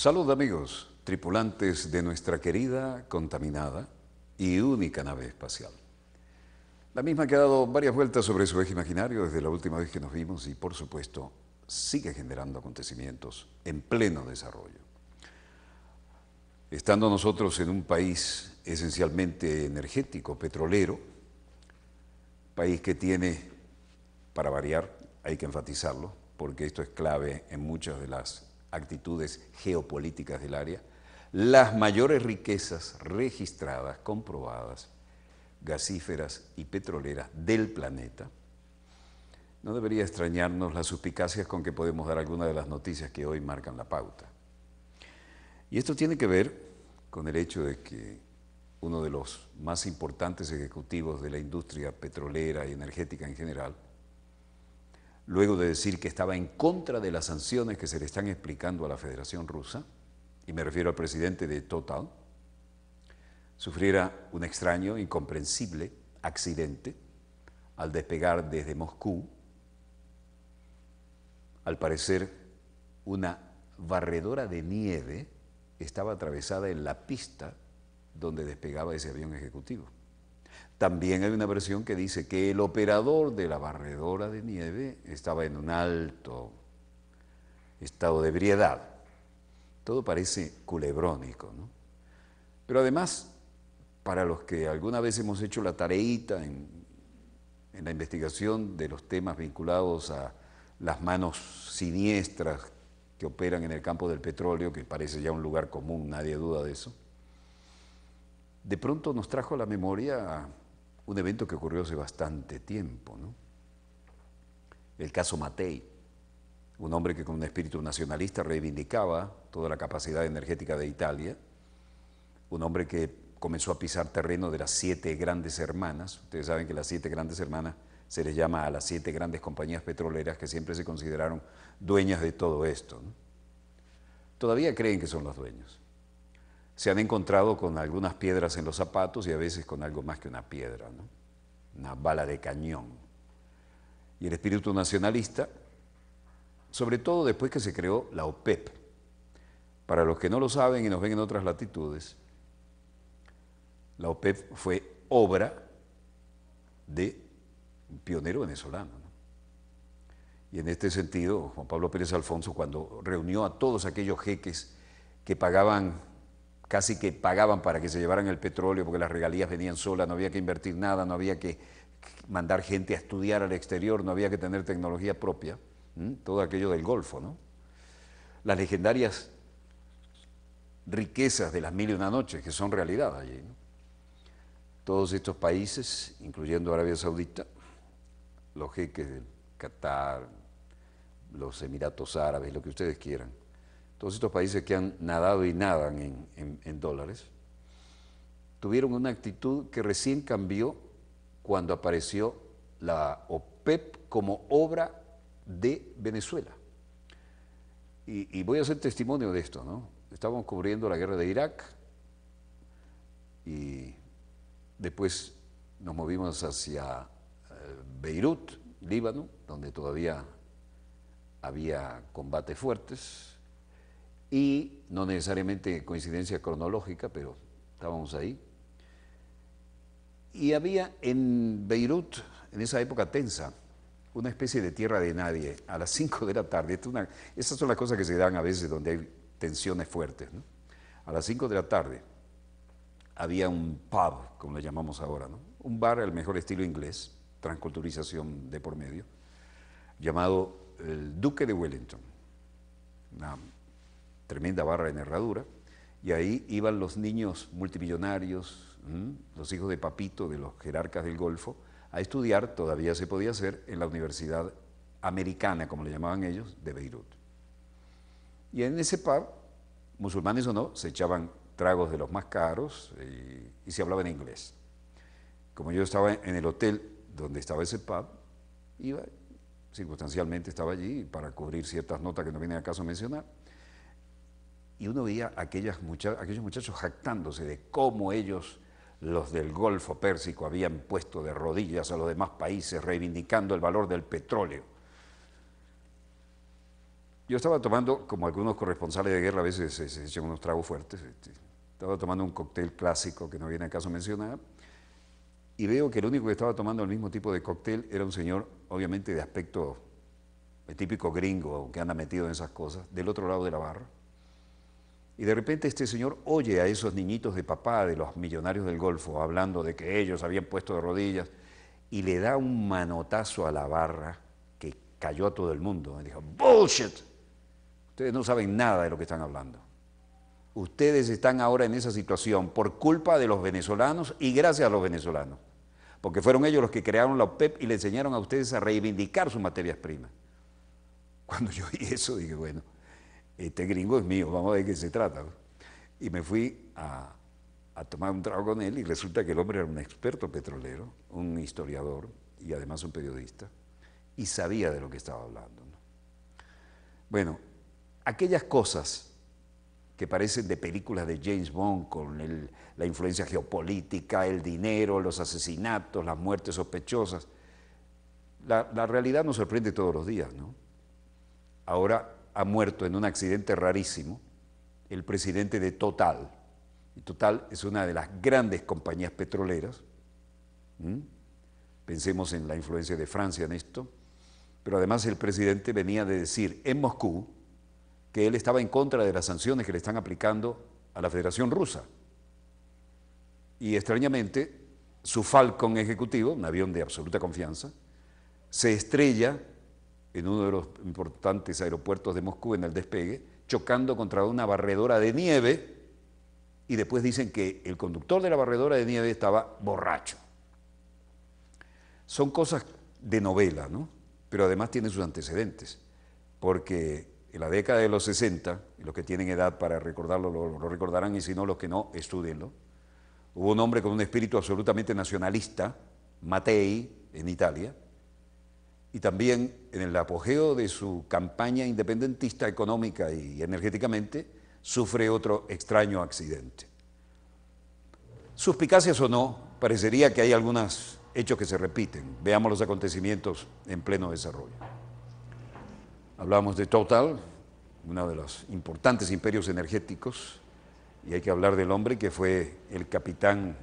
Salud amigos, tripulantes de nuestra querida, contaminada y única nave espacial. La misma que ha dado varias vueltas sobre su eje imaginario desde la última vez que nos vimos y por supuesto sigue generando acontecimientos en pleno desarrollo. Estando nosotros en un país esencialmente energético, petrolero, país que tiene, para variar, hay que enfatizarlo, porque esto es clave en muchas de las actitudes geopolíticas del área, las mayores riquezas registradas, comprobadas, gasíferas y petroleras del planeta, no debería extrañarnos las suspicacias con que podemos dar alguna de las noticias que hoy marcan la pauta. Y esto tiene que ver con el hecho de que uno de los más importantes ejecutivos de la industria petrolera y energética en general, luego de decir que estaba en contra de las sanciones que se le están explicando a la Federación Rusa, y me refiero al presidente de Total, sufriera un extraño, incomprensible accidente al despegar desde Moscú, al parecer una barredora de nieve estaba atravesada en la pista donde despegaba ese avión ejecutivo. También hay una versión que dice que el operador de la barredora de nieve estaba en un alto estado de ebriedad. Todo parece culebrónico, ¿no? Pero además, para los que alguna vez hemos hecho la tareita en, en la investigación de los temas vinculados a las manos siniestras que operan en el campo del petróleo, que parece ya un lugar común, nadie duda de eso, de pronto nos trajo a la memoria un evento que ocurrió hace bastante tiempo. El caso Matei, un hombre que con un espíritu nacionalista reivindicaba toda la capacidad energética de Italia, un hombre que comenzó a pisar terreno de las siete grandes hermanas. Ustedes saben que las siete grandes hermanas se les llama a las siete grandes compañías petroleras que siempre se consideraron dueñas de todo esto. Todavía creen que son los dueños se han encontrado con algunas piedras en los zapatos y a veces con algo más que una piedra, una bala de cañón. Y el espíritu nacionalista, sobre todo después que se creó la OPEP. E Para los que no lo saben y nos ven en otras latitudes, la OPEP e fue obra de un pionero venezolano. Y en este sentido, Juan Pablo Pérez Alfonso, cuando reunió a todos aquellos jeques que pagaban casi que pagaban para que se llevaran el petróleo porque las regalías venían solas, no había que invertir nada, no había que mandar gente a estudiar al exterior, no había que tener tecnología propia, todo aquello del Golfo, ¿no? Las legendarias riquezas de las mil y una noches que son realidad allí, ¿no? Todos estos países, incluyendo Arabia Saudita, los jeques del Qatar, los Emiratos Árabes, lo que ustedes quieran, todos estos países que han nadado y nadan en, dólares, tuvieron una actitud que recién cambió cuando apareció la OPEP como obra de Venezuela. Y, y voy a hacer testimonio de esto, ¿no? Estábamos cubriendo la guerra de Irak y después nos movimos hacia eh, Beirut, Líbano, donde todavía había combates fuertes, y no necesariamente coincidencia cronológica, pero estábamos ahí. Y había en Beirut, en esa época tensa, una especie de tierra de nadie a las 5 de la tarde. estas esas son las cosas que se dan a veces donde hay tensiones fuertes. A las 5 de la tarde había un pub, como le llamamos ahora, un bar al mejor estilo inglés, transculturización de por medio, llamado el Duque de Wellington tremenda barra de herradura, y ahí iban los niños multimillonarios, los hijos de Papito, de los jerarcas del Golfo, a estudiar, todavía se podía hacer, en la Universidad Americana, como le llamaban ellos, de Beirut. Y en ese pub, musulmanes o no, se echaban tragos de los más caros eh, y, se hablaba en inglés. Como yo estaba en el hotel donde estaba ese pub, iba, circunstancialmente estaba allí para cubrir ciertas notas que no vienen a mencionar y uno veía a aquellas aquellos muchachos jactándose de cómo ellos, los del Golfo Pérsico, habían puesto de rodillas a los demás países reivindicando el valor del petróleo. Yo estaba tomando, como algunos corresponsales de guerra a veces se, echan unos tragos fuertes, este, estaba tomando un cóctel clásico que no viene acaso caso y veo que el único que estaba tomando el mismo tipo de cóctel era un señor, obviamente de aspecto típico gringo que anda metido en esas cosas, del otro lado de la barra. Y de repente este señor oye a esos niñitos de papá, de los millonarios del Golfo, hablando de que ellos habían puesto de rodillas, y le da un manotazo a la barra que cayó a todo el mundo. Y dijo, bullshit, ustedes no saben nada de lo que están hablando. Ustedes están ahora en esa situación por culpa de los venezolanos y gracias a los venezolanos, porque fueron ellos los que crearon la OPEP y le enseñaron a ustedes a reivindicar sus materias primas. Cuando yo oí eso dije, bueno, este gringo es mío, vamos a ver qué se trata. Y me fui a, tomar un trago con él y resulta que el hombre era un experto petrolero, un historiador y además un periodista, y sabía de lo que estaba hablando. Bueno, aquellas cosas que parecen de películas de James Bond, con la influencia geopolítica, el dinero, los asesinatos, las muertes sospechosas. La, la, realidad nos sorprende todos los días, ¿no? Ahora, ha muerto en un accidente rarísimo, el presidente de Total. Y Total es una de las grandes compañías petroleras. Pensemos en la influencia de Francia en esto. Pero además el presidente venía de decir en Moscú que él estaba en contra de las sanciones que le están aplicando a la Federación Rusa. Y extrañamente, su Falcon ejecutivo, un avión de absoluta confianza, se estrella en uno de los importantes aeropuertos de Moscú en el despegue, chocando contra una barredora de nieve y después dicen que el conductor de la barredora de nieve estaba borracho. Son cosas de novela, ¿no? Pero además tienen sus antecedentes, porque en la década de los 60, los que tienen edad para recordarlo lo, recordarán y si no los que no, estudienlo, hubo un hombre con un espíritu absolutamente nacionalista, Mattei, en Italia, y también en el apogeo de su campaña independentista económica y energéticamente, sufre otro extraño accidente. Suspicacias o no, parecería que hay algunos hechos que se repiten. Veamos los acontecimientos en pleno desarrollo. Hablamos de Total, uno de los importantes imperios energéticos, y hay que hablar del hombre que fue el capitán,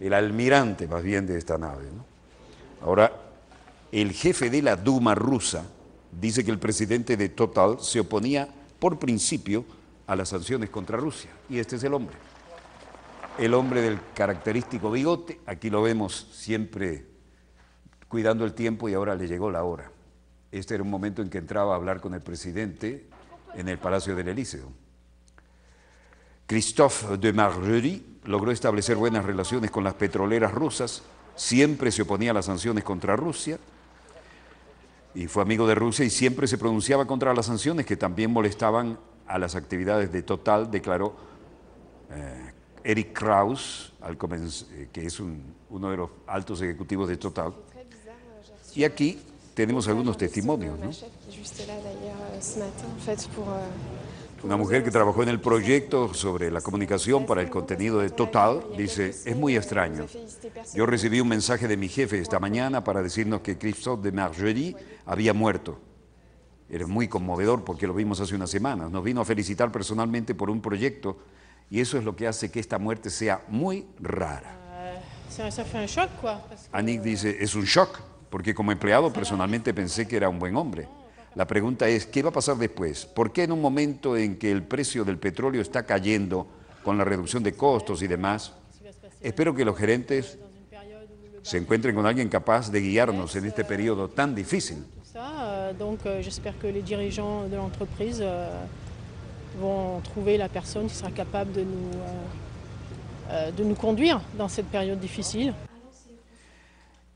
el almirante más bien de esta nave. Ahora el jefe de la Duma rusa dice que el presidente de Total se oponía por principio a las sanciones contra Rusia. Y este es el hombre. El hombre del característico bigote, aquí lo vemos siempre cuidando el tiempo y ahora le llegó la hora. Este era un momento en que entraba a hablar con el presidente en el Palacio del Elíseo. Christophe de Margerie logró establecer buenas relaciones con las petroleras rusas, siempre se oponía a las sanciones contra Rusia, y fue amigo de Rusia y siempre se pronunciaba contra las sanciones que también molestaban a las actividades de Total, declaró eh, Eric Kraus, al eh, que es uno de los altos ejecutivos de Total. Y aquí tenemos algunos testimonios. Una mujer que trabajó en el proyecto sobre la comunicación para el contenido de Total dice, es muy extraño. Yo recibí un mensaje de mi jefe esta mañana para decirnos que Christophe de Margerie había muerto. Era muy conmovedor porque lo vimos hace unas semanas. Nos vino a felicitar personalmente por un proyecto y eso es lo que hace que esta muerte sea muy rara. Ah, Anik dice, es un shock, porque como empleado personalmente pensé que era un buen hombre. La pregunta es, ¿qué va a pasar después? ¿Por qué en un momento en que el precio del petróleo está cayendo con la reducción de costos y demás? Espero que los gerentes se encuentren con alguien capaz de guiarnos en este periodo tan difícil.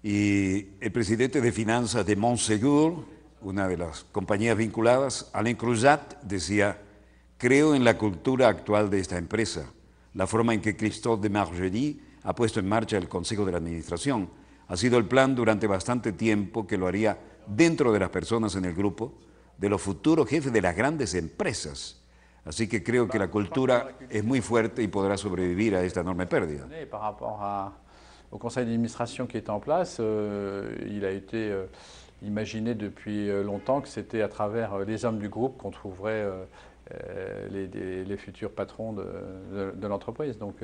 Y el presidente de finanzas de Montsegur una de las compañías vinculadas, Alain Cruzat, decía, creo en la cultura actual de esta empresa, la forma en que Christophe de Margerie ha puesto en marcha el Consejo de la Administración. Ha sido el plan durante bastante tiempo que lo haría dentro de las personas en el grupo, de los futuros jefes de las grandes empresas. Así que creo que la cultura es muy fuerte y podrá sobrevivir a esta enorme pérdida. au conseil d'administration en place, euh, euh, imaginez depuis euh, longtemps que c'était à travers euh, les hommes du groupe qu'on trouverait euh, les, futurs patrons de, l'entreprise. Donc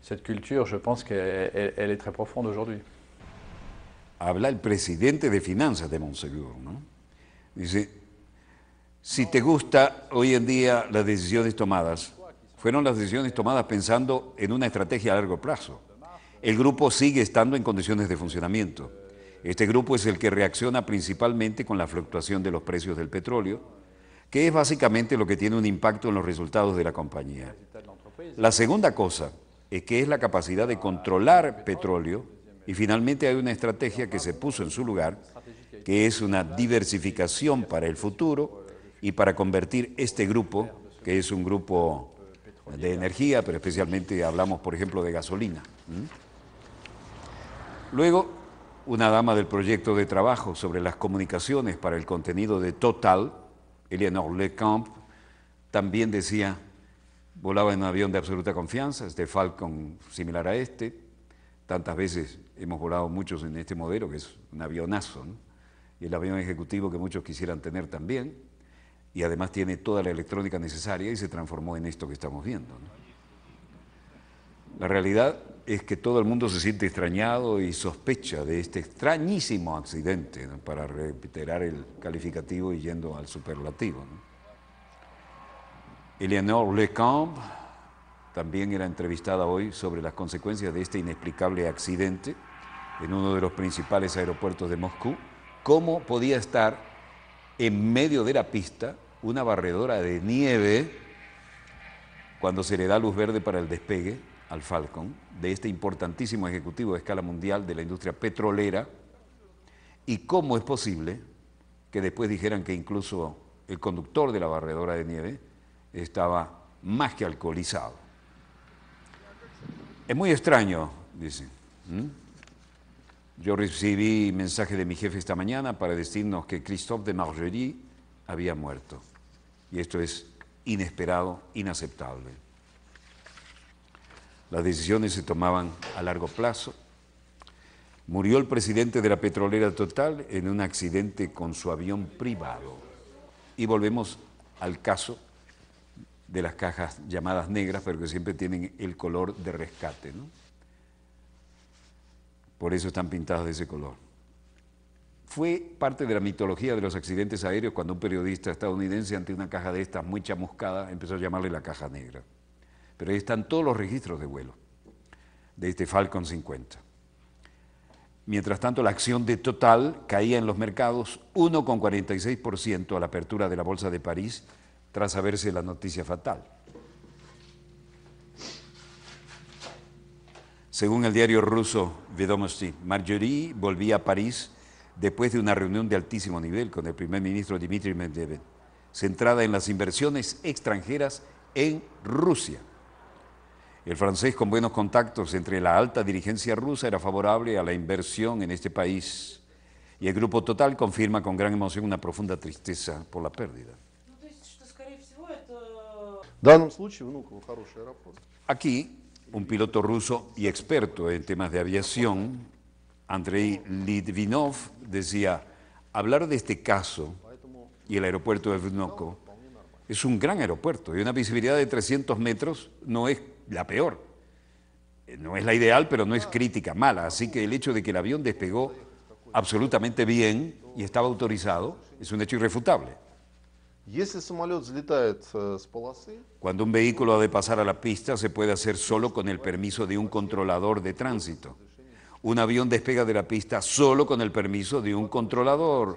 cette culture, je pense qu'elle est très profonde aujourd'hui. Habla le président de finances de Monsegur, non Dice, si te gusta hoy en día las decisiones tomadas, fueron las decisiones tomadas pensando en una estrategia a largo plazo. El grupo sigue estando en condiciones de funcionamiento. Este grupo es el que reacciona principalmente con la fluctuación de los precios del petróleo, que es básicamente lo que tiene un impacto en los resultados de la compañía. La segunda cosa es que es la capacidad de controlar petróleo y finalmente hay una estrategia que se puso en su lugar, que es una diversificación para el futuro y para convertir este grupo, que es un grupo de energía, pero especialmente hablamos, por ejemplo, de gasolina. Luego, una dama del proyecto de trabajo sobre las comunicaciones para el contenido de Total, Eleanor Camp, también decía, volaba en un avión de absoluta confianza, este Falcon similar a este, tantas veces hemos volado muchos en este modelo, que es un avionazo, y el avión ejecutivo que muchos quisieran tener también, y además tiene toda la electrónica necesaria y se transformó en esto que estamos viendo. La realidad es que todo el mundo se siente extrañado y sospecha de este extrañísimo accidente, para reiterar el calificativo y yendo al superlativo. Eleanor Lecamp también era entrevistada hoy sobre las consecuencias de este inexplicable accidente en uno de los principales aeropuertos de Moscú. ¿Cómo podía estar en medio de la pista una barredora de nieve cuando se le da luz verde para el despegue al Falcon de este importantísimo ejecutivo de escala mundial de la industria petrolera y cómo es posible que después dijeran que incluso el conductor de la barredora de nieve estaba más que alcoholizado. Es muy extraño, dicen. Yo recibí mensaje de mi jefe esta mañana para decirnos que Christophe de Margerie había muerto. Y esto es inesperado, inaceptable. Las decisiones se tomaban a largo plazo. Murió el presidente de la petrolera Total en un accidente con su avión privado. Y volvemos al caso de las cajas llamadas negras, pero que siempre tienen el color de rescate. Por eso están pintadas de ese color. Fue parte de la mitología de los accidentes aéreos cuando un periodista estadounidense ante una caja de estas muy chamuscada empezó a llamarle la caja negra. Pero ahí están todos los registros de vuelo de este Falcon 50. Mientras tanto, la acción de Total caía en los mercados 1,46% a la apertura de la Bolsa de París tras haberse la noticia fatal. Según el diario ruso Vedomosti, Marjorie volvía a París después de una reunión de altísimo nivel con el primer ministro Dmitry Medvedev, centrada en las inversiones extranjeras en Rusia. El francés, con buenos contactos entre la alta dirigencia rusa, era favorable a la inversión en este país. Y el Grupo Total confirma con gran emoción una profunda tristeza por la pérdida. Aquí, un piloto ruso y experto en temas de aviación, Andrei Litvinov, decía, hablar de este caso y el aeropuerto de Vnoko es un gran aeropuerto y una visibilidad de 300 metros no es la peor. Eh, no es la ideal, pero no es crítica mala. Así que el hecho de que el avión despegó absolutamente bien y estaba autorizado es un hecho irrefutable. Eh, Cuando un vehículo ha de pasar a la pista, se puede hacer solo con el permiso de un controlador de tránsito. Un avión despega de la pista solo con el permiso de un controlador.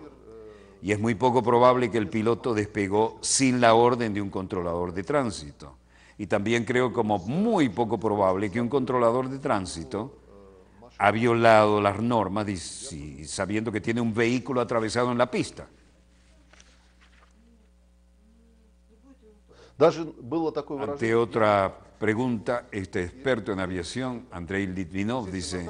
Y es muy poco probable que el piloto despegó sin la orden de un controlador de tránsito y también creo como muy poco probable que un controlador de tránsito ha violado las normas sabiendo que tiene un vehículo atravesado en la pista. Ante otra pregunta, este experto en aviación, Andrei Litvinov, dice,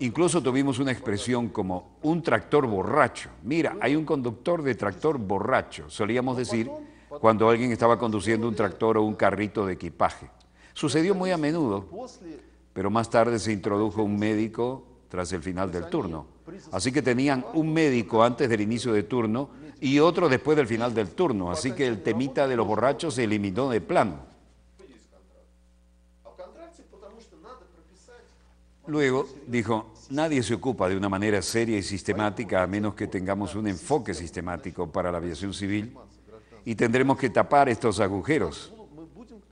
incluso tuvimos una expresión como un tractor borracho. Mira, hay un conductor de tractor borracho. Solíamos decir cuando alguien estaba conduciendo un tractor o un carrito de equipaje. Sucedió muy a menudo, pero más tarde se introdujo un médico tras el final del turno. Así que tenían un médico antes del inicio de turno y otro después del final del turno. Así que el temita de los borrachos se eliminó de plano. Luego dijo, nadie se ocupa de una manera seria y sistemática a menos que tengamos un enfoque sistemático para la aviación civil y tendremos que tapar estos agujeros.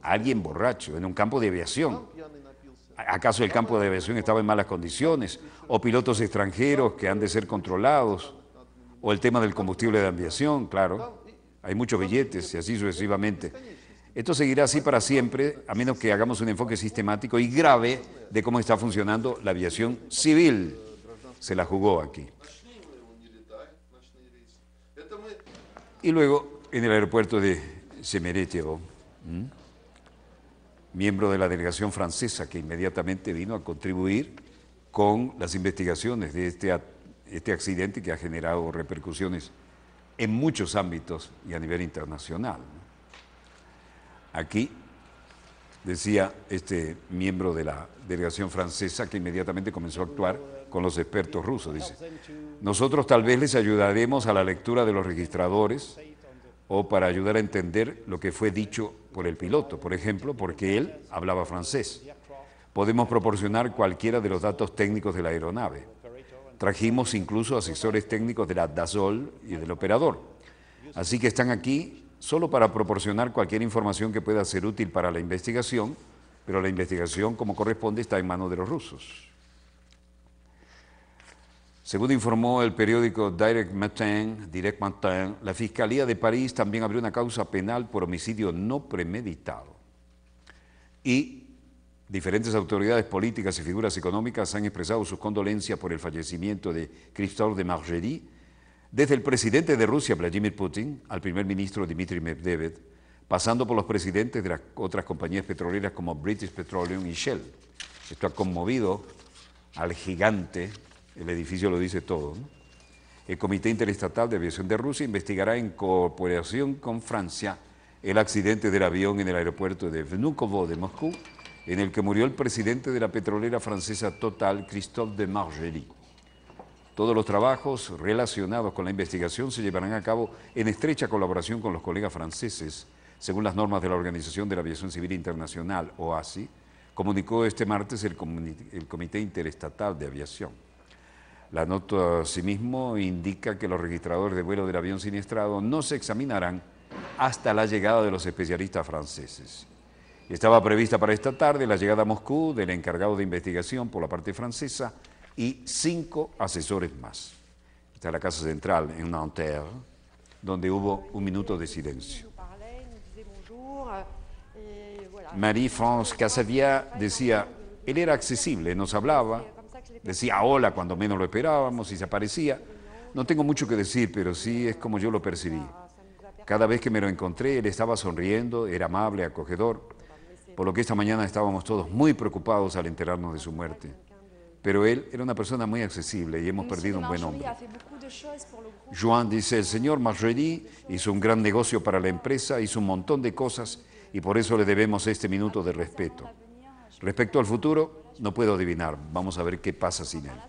Alguien borracho en un campo de aviación. ¿Acaso el campo de aviación estaba en malas condiciones? ¿O pilotos extranjeros que han de ser controlados? ¿O el tema del combustible de aviación? Claro, hay muchos billetes y así sucesivamente. Esto seguirá así para siempre, a menos que hagamos un enfoque sistemático y grave de cómo está funcionando la aviación civil. Se la jugó aquí. Y luego en el aeropuerto de Semeretevo, ¿Mm? miembro de la delegación francesa que inmediatamente vino a contribuir con las investigaciones de este, este accidente que ha generado repercusiones en muchos ámbitos y a nivel internacional. Aquí decía este miembro de la delegación francesa que inmediatamente comenzó a actuar con los expertos rusos. Dice, nosotros tal vez les ayudaremos a la lectura de los registradores o para ayudar a entender lo que fue dicho por el piloto, por ejemplo, porque él hablaba francés. Podemos proporcionar cualquiera de los datos técnicos de la aeronave. Trajimos incluso asesores técnicos de la DASOL y del operador. Así que están aquí solo para proporcionar cualquier información que pueda ser útil para la investigación, pero la investigación, como corresponde, está en manos de los rusos. Según informó el periódico Direct Matin, Direct la Fiscalía de París también abrió una causa penal por homicidio no premeditado. Y diferentes autoridades políticas y figuras económicas han expresado sus condolencias por el fallecimiento de Christophe de Margerie, desde el presidente de Rusia, Vladimir Putin, al primer ministro Dmitry Medvedev, pasando por los presidentes de las otras compañías petroleras como British Petroleum y Shell. Esto ha conmovido al gigante el edificio lo dice todo. El Comité Interestatal de Aviación de Rusia investigará en cooperación con Francia el accidente del avión en el aeropuerto de Vnukovo de Moscú, en el que murió el presidente de la petrolera francesa Total, Christophe de Margerie. Todos los trabajos relacionados con la investigación se llevarán a cabo en estrecha colaboración con los colegas franceses, según las normas de la Organización de la Aviación Civil Internacional, OASI, comunicó este martes el Comité Interestatal de Aviación. La nota asimismo indica que los registradores de vuelo del avión siniestrado no se examinarán hasta la llegada de los especialistas franceses. Estaba prevista para esta tarde la llegada a Moscú del encargado de investigación por la parte francesa y cinco asesores más. Está la Casa Central en Nanterre, donde hubo un minuto de silencio. Marie-France Casavia decía, él era accesible, nos hablaba, Decía hola cuando menos lo esperábamos y se aparecía. No tengo mucho que decir, pero sí es como yo lo percibí. Cada vez que me lo encontré, él estaba sonriendo, era amable, acogedor, por lo que esta mañana estábamos todos muy preocupados al enterarnos de su muerte. Pero él era una persona muy accesible y hemos perdido un buen hombre. Juan dice, el señor Marjorie hizo un gran negocio para la empresa, hizo un montón de cosas y por eso le debemos este minuto de respeto. Respecto al futuro, no puedo adivinar. Vamos a ver qué pasa sin él.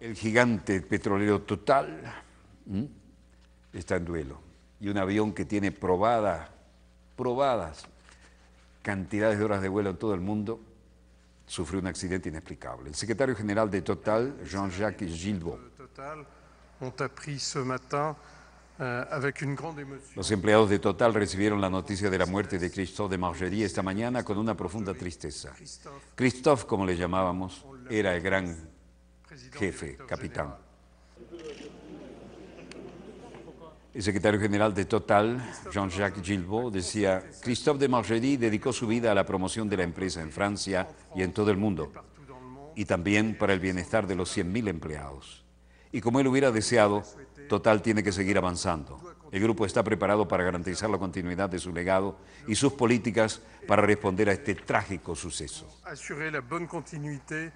El gigante petrolero total está en duelo. Y un avión que tiene probada, probadas cantidades de horas de vuelo en todo el mundo, sufrió un accidente inexplicable. El secretario general de Total, Jean-Jacques Gilbo Euh, los empleados de Total recibieron la noticia de la muerte de Christophe de Margerie esta mañana con una profunda tristeza. Christophe, como le llamábamos, era el gran jefe, capitán. El secretario general de Total, Jean-Jacques Gilbo, decía, Christophe de Margerie dedicó su vida a la promoción de la empresa en Francia y en todo el mundo, y también para el bienestar de los 100.000 empleados. Y como él hubiera deseado, Total tiene que seguir avanzando. El grupo está preparado para garantizar la continuidad de su legado y sus políticas para responder a este trágico suceso. la verdad es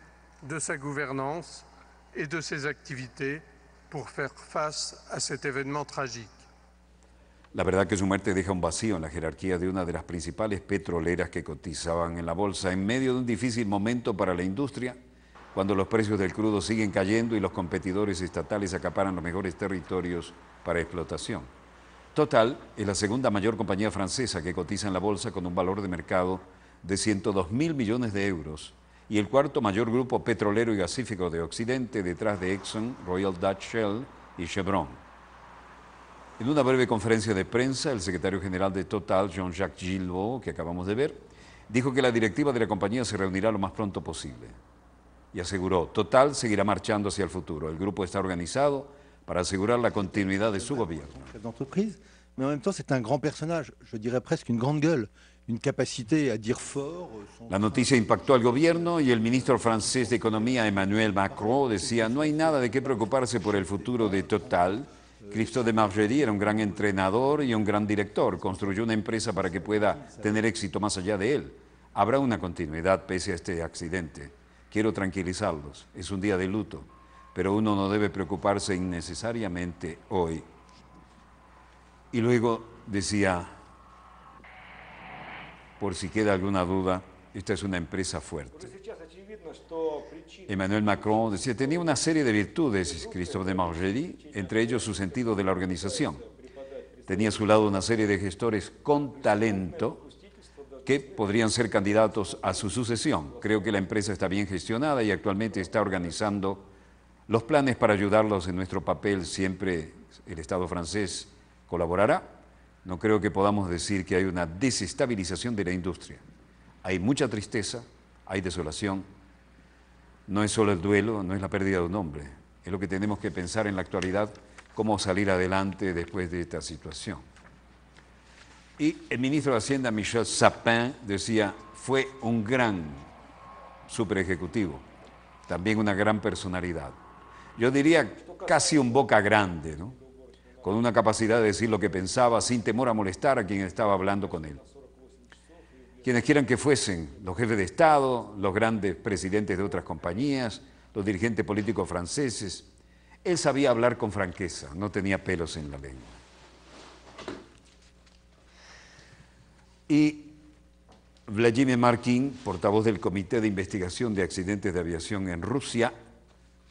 La verdad que su muerte deja un vacío en la jerarquía de una de las principales petroleras que cotizaban en la bolsa en medio de un difícil momento para la industria cuando los precios del crudo siguen cayendo y los competidores estatales acaparan los mejores territorios para explotación. Total es la segunda mayor compañía francesa que cotiza en la bolsa con un valor de mercado de 102.000 mil millones de euros y el cuarto mayor grupo petrolero y gasífico de Occidente detrás de Exxon, Royal Dutch Shell y Chevron. En una breve conferencia de prensa, el secretario general de Total, Jean-Jacques Gilbo, que acabamos de ver, dijo que la directiva de la compañía se reunirá lo más pronto posible y aseguró, Total seguirá marchando hacia el futuro. El grupo está organizado para asegurar la continuidad de su gobierno. un dirais presque grande gueule, euh, La noticia impactó al gobierno y el ministro francés de Economía, Emmanuel Macron, decía: No hay nada de qué preocuparse por el futuro de Total. Christophe de Margerie era un gran entrenador y un gran director. Construyó una empresa para que pueda tener éxito más allá de él. Habrá una continuidad pese a este accidente. Quiero tranquilizarlos, es un día de luto, pero uno no debe preocuparse innecesariamente hoy. Y luego decía, por si queda alguna duda, esta es una empresa fuerte. Emmanuel Macron decía, tenía una serie de virtudes, Christophe de Margerie, entre ellos su sentido de la organización. Tenía a su lado una serie de gestores con talento que podrían ser candidatos a su sucesión. Creo que la empresa está bien gestionada y actualmente está organizando los planes para ayudarlos en nuestro papel. Siempre el Estado francés colaborará. No creo que podamos decir que hay una desestabilización de la industria. Hay mucha tristeza, hay desolación. No es solo el duelo, no es la pérdida de un hombre. Es lo que tenemos que pensar en la actualidad, cómo salir adelante después de esta situación. Y el ministro de Hacienda, Michel Sapin, decía, fue un gran super ejecutivo también una gran personalidad. Yo diría casi un boca grande, con una capacidad de decir lo que pensaba sin temor a molestar a quien estaba hablando con él. Quienes quieran que fuesen, los jefes de Estado, los grandes presidentes de otras compañías, los dirigentes políticos franceses, él sabía hablar con franqueza, no tenía pelos en la lengua. y Vladimir Markin, portavoz del Comité de Investigación de Accidentes de Aviación en Rusia,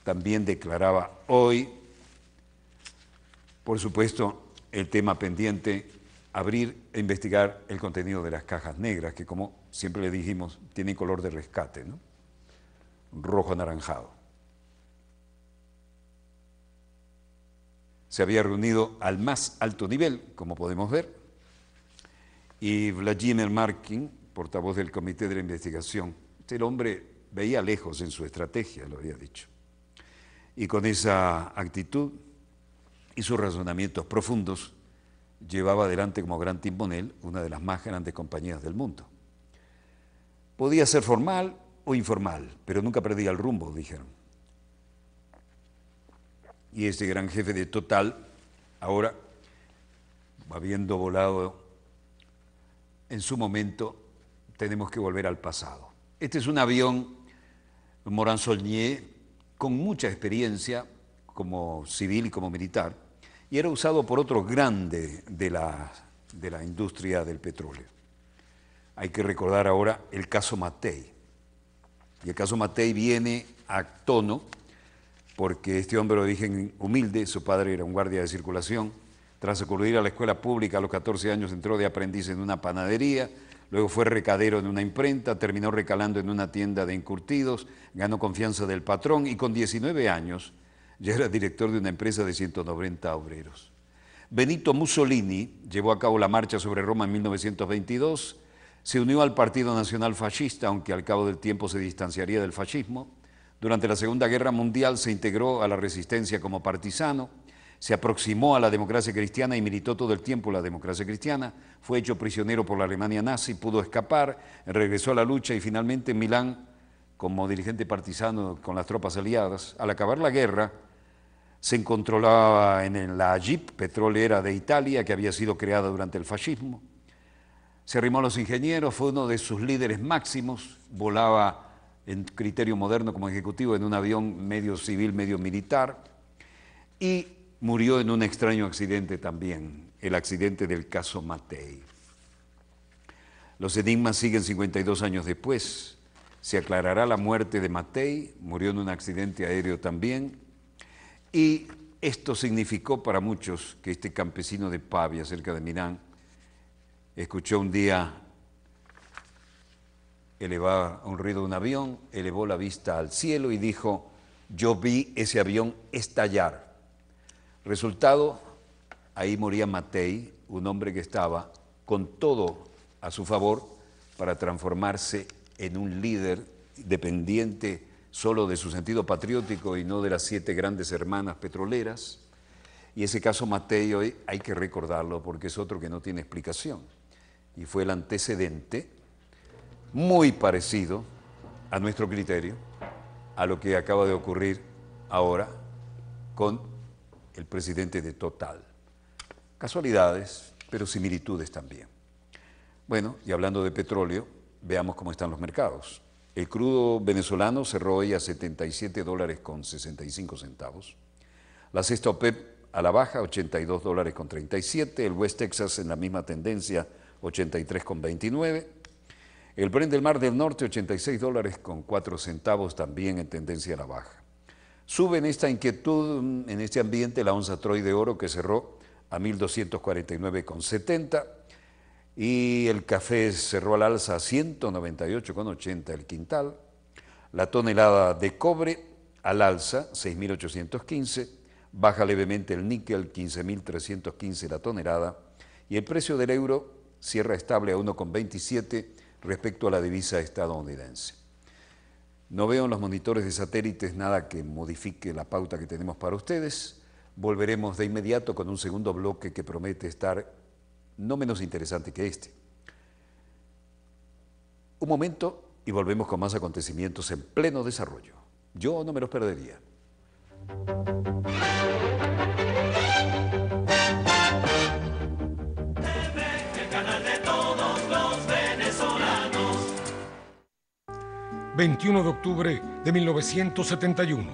también declaraba hoy, por supuesto, el tema pendiente, abrir e investigar el contenido de las cajas negras, que como siempre le dijimos, tienen color de rescate, ¿no? rojo anaranjado. Se había reunido al más alto nivel, como podemos ver, y Vladimir Markin, portavoz del Comité de la Investigación. El este hombre veía lejos en su estrategia, lo había dicho. Y con esa actitud y sus razonamientos profundos, llevaba adelante como gran timonel una de las más grandes compañías del mundo. Podía ser formal o informal, pero nunca perdía el rumbo, dijeron. Y este gran jefe de Total, ahora, habiendo volado en su momento tenemos que volver al pasado. Este es un avión Moran Solnier con mucha experiencia como civil y como militar y era usado por otro grande de la, de la industria del petróleo. Hay que recordar ahora el caso Matei. Y el caso Matei viene a tono porque este hombre lo en humilde, su padre era un guardia de circulación, tras acudir a la escuela pública a los 14 años entró de aprendiz en una panadería, luego fue recadero en una imprenta, terminó recalando en una tienda de encurtidos, ganó confianza del patrón y con 19 años ya era director de una empresa de 190 obreros. Benito Mussolini llevó a cabo la marcha sobre Roma en 1922, se unió al Partido Nacional Fascista, aunque al cabo del tiempo se distanciaría del fascismo. Durante la Segunda Guerra Mundial se integró a la resistencia como partisano se aproximó a la democracia cristiana y militó todo el tiempo la democracia cristiana, fue hecho prisionero por la Alemania nazi, pudo escapar, regresó a la lucha y finalmente en Milán, como dirigente partisano con las tropas aliadas, al acabar la guerra, se encontraba en la Jeep petrolera de Italia, que había sido creada durante el fascismo. Se arrimó a los ingenieros, fue uno de sus líderes máximos, volaba en criterio moderno como ejecutivo en un avión medio civil, medio militar, y murió en un extraño accidente también, el accidente del caso Matei. Los enigmas siguen 52 años después. Se aclarará la muerte de Matei, murió en un accidente aéreo también, y esto significó para muchos que este campesino de Pavia, cerca de Milán, escuchó un día elevar un ruido de un avión, elevó la vista al cielo y dijo, yo vi ese avión estallar Resultado, ahí moría Matei, un hombre que estaba con todo a su favor para transformarse en un líder dependiente solo de su sentido patriótico y no de las siete grandes hermanas petroleras. Y ese caso Matei hoy hay que recordarlo porque es otro que no tiene explicación. Y fue el antecedente muy parecido a nuestro criterio a lo que acaba de ocurrir ahora con el presidente de Total. Casualidades, pero similitudes también. Bueno, y hablando de petróleo, veamos cómo están los mercados. El crudo venezolano cerró hoy a 77 dólares con 65 centavos. La cesta OPEP e a la baja, 82 dólares con 37. El West Texas en la misma tendencia, 83 con 29. El Brent del Mar del Norte, 86 dólares con 4 centavos, también en tendencia a la baja. Sube en esta inquietud en este ambiente la onza Troy de oro que cerró a 1249,70 y el café cerró al alza a 198,80 el quintal, la tonelada de cobre al alza 6.815, baja levemente el níquel 15.315 la tonelada y el precio del euro cierra estable a 1,27 respecto a la divisa estadounidense. No veo en los monitores de satélites nada que modifique la pauta que tenemos para ustedes. Volveremos de inmediato con un segundo bloque que promete estar no menos interesante que este. Un momento y volvemos con más acontecimientos en pleno desarrollo. Yo no me los perdería. 21 de octubre de 1971,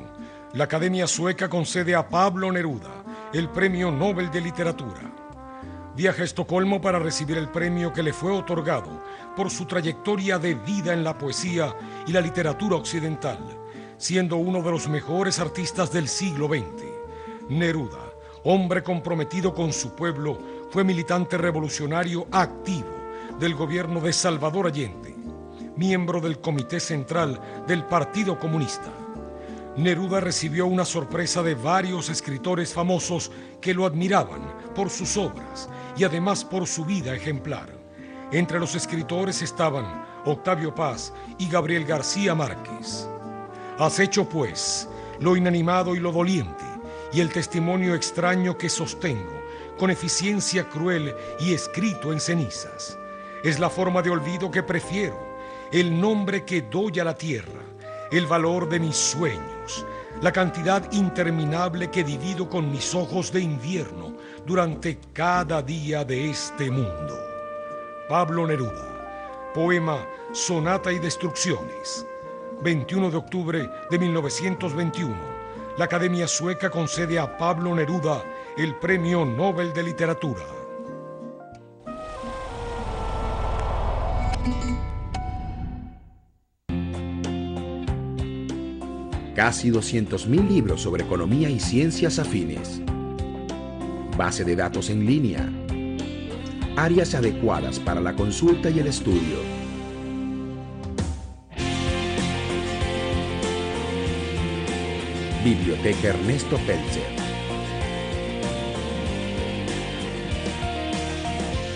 la Academia Sueca concede a Pablo Neruda el Premio Nobel de Literatura. Viaja a Estocolmo para recibir el premio que le fue otorgado por su trayectoria de vida en la poesía y la literatura occidental, siendo uno de los mejores artistas del siglo XX. Neruda, hombre comprometido con su pueblo, fue militante revolucionario activo del gobierno de Salvador Allende miembro del Comité Central del Partido Comunista. Neruda recibió una sorpresa de varios escritores famosos que lo admiraban por sus obras y además por su vida ejemplar. Entre los escritores estaban Octavio Paz y Gabriel García Márquez. Has hecho, pues, lo inanimado y lo doliente, y el testimonio extraño que sostengo, con eficiencia cruel y escrito en cenizas. Es la forma de olvido que prefiero, el nombre que doy a la tierra, el valor de mis sueños, la cantidad interminable que divido con mis ojos de invierno durante cada día de este mundo. Pablo Neruda, poema Sonata y Destrucciones, 21 de octubre de 1921. La Academia Sueca concede a Pablo Neruda el Premio Nobel de Literatura. casi 200.000 libros sobre economía y ciencias afines, base de datos en línea, áreas adecuadas para la consulta y el estudio. Biblioteca Ernesto Pelzer.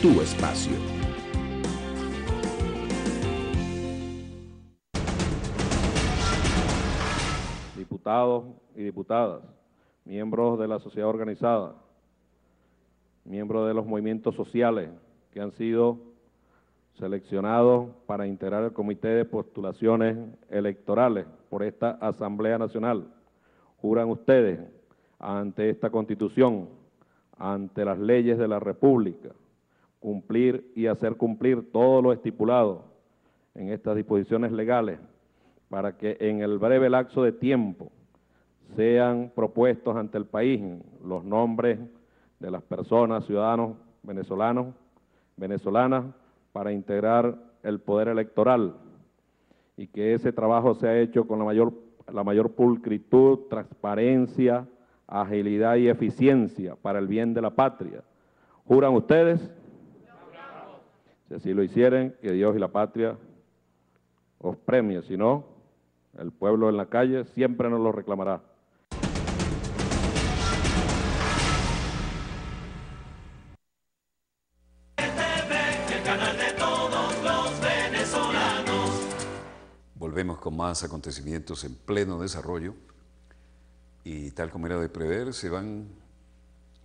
Tu espacio. y diputadas, miembros de la sociedad organizada, miembros de los movimientos sociales que han sido seleccionados para integrar el Comité de Postulaciones Electorales por esta Asamblea Nacional. Juran ustedes ante esta Constitución, ante las leyes de la República, cumplir y hacer cumplir todo lo estipulado en estas disposiciones legales para que en el breve lapso de tiempo sean propuestos ante el país los nombres de las personas, ciudadanos venezolanos, venezolanas, para integrar el poder electoral y que ese trabajo sea hecho con la mayor, la mayor pulcritud, transparencia, agilidad y eficiencia para el bien de la patria. ¿Juran ustedes? Si así lo hicieren, que Dios y la patria os premie, si no, el pueblo en la calle siempre nos lo reclamará. con más acontecimientos en pleno desarrollo y tal como era de prever, se van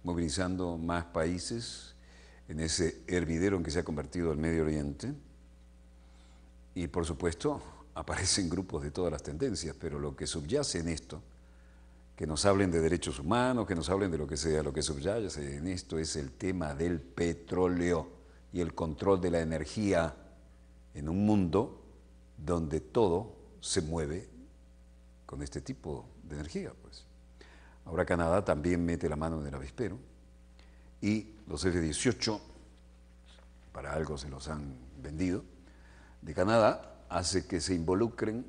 movilizando más países en ese hervidero en que se ha convertido el Medio Oriente. Y por supuesto, aparecen grupos de todas las tendencias, pero lo que subyace en esto, que nos hablen de derechos humanos, que nos hablen de lo que sea, lo que subyace en esto es el tema del petróleo y el control de la energía en un mundo donde todo se mueve con este tipo de energía. Pues. Ahora Canadá también mete la mano en el avispero y los F-18, para algo se los han vendido, de Canadá hace que se involucren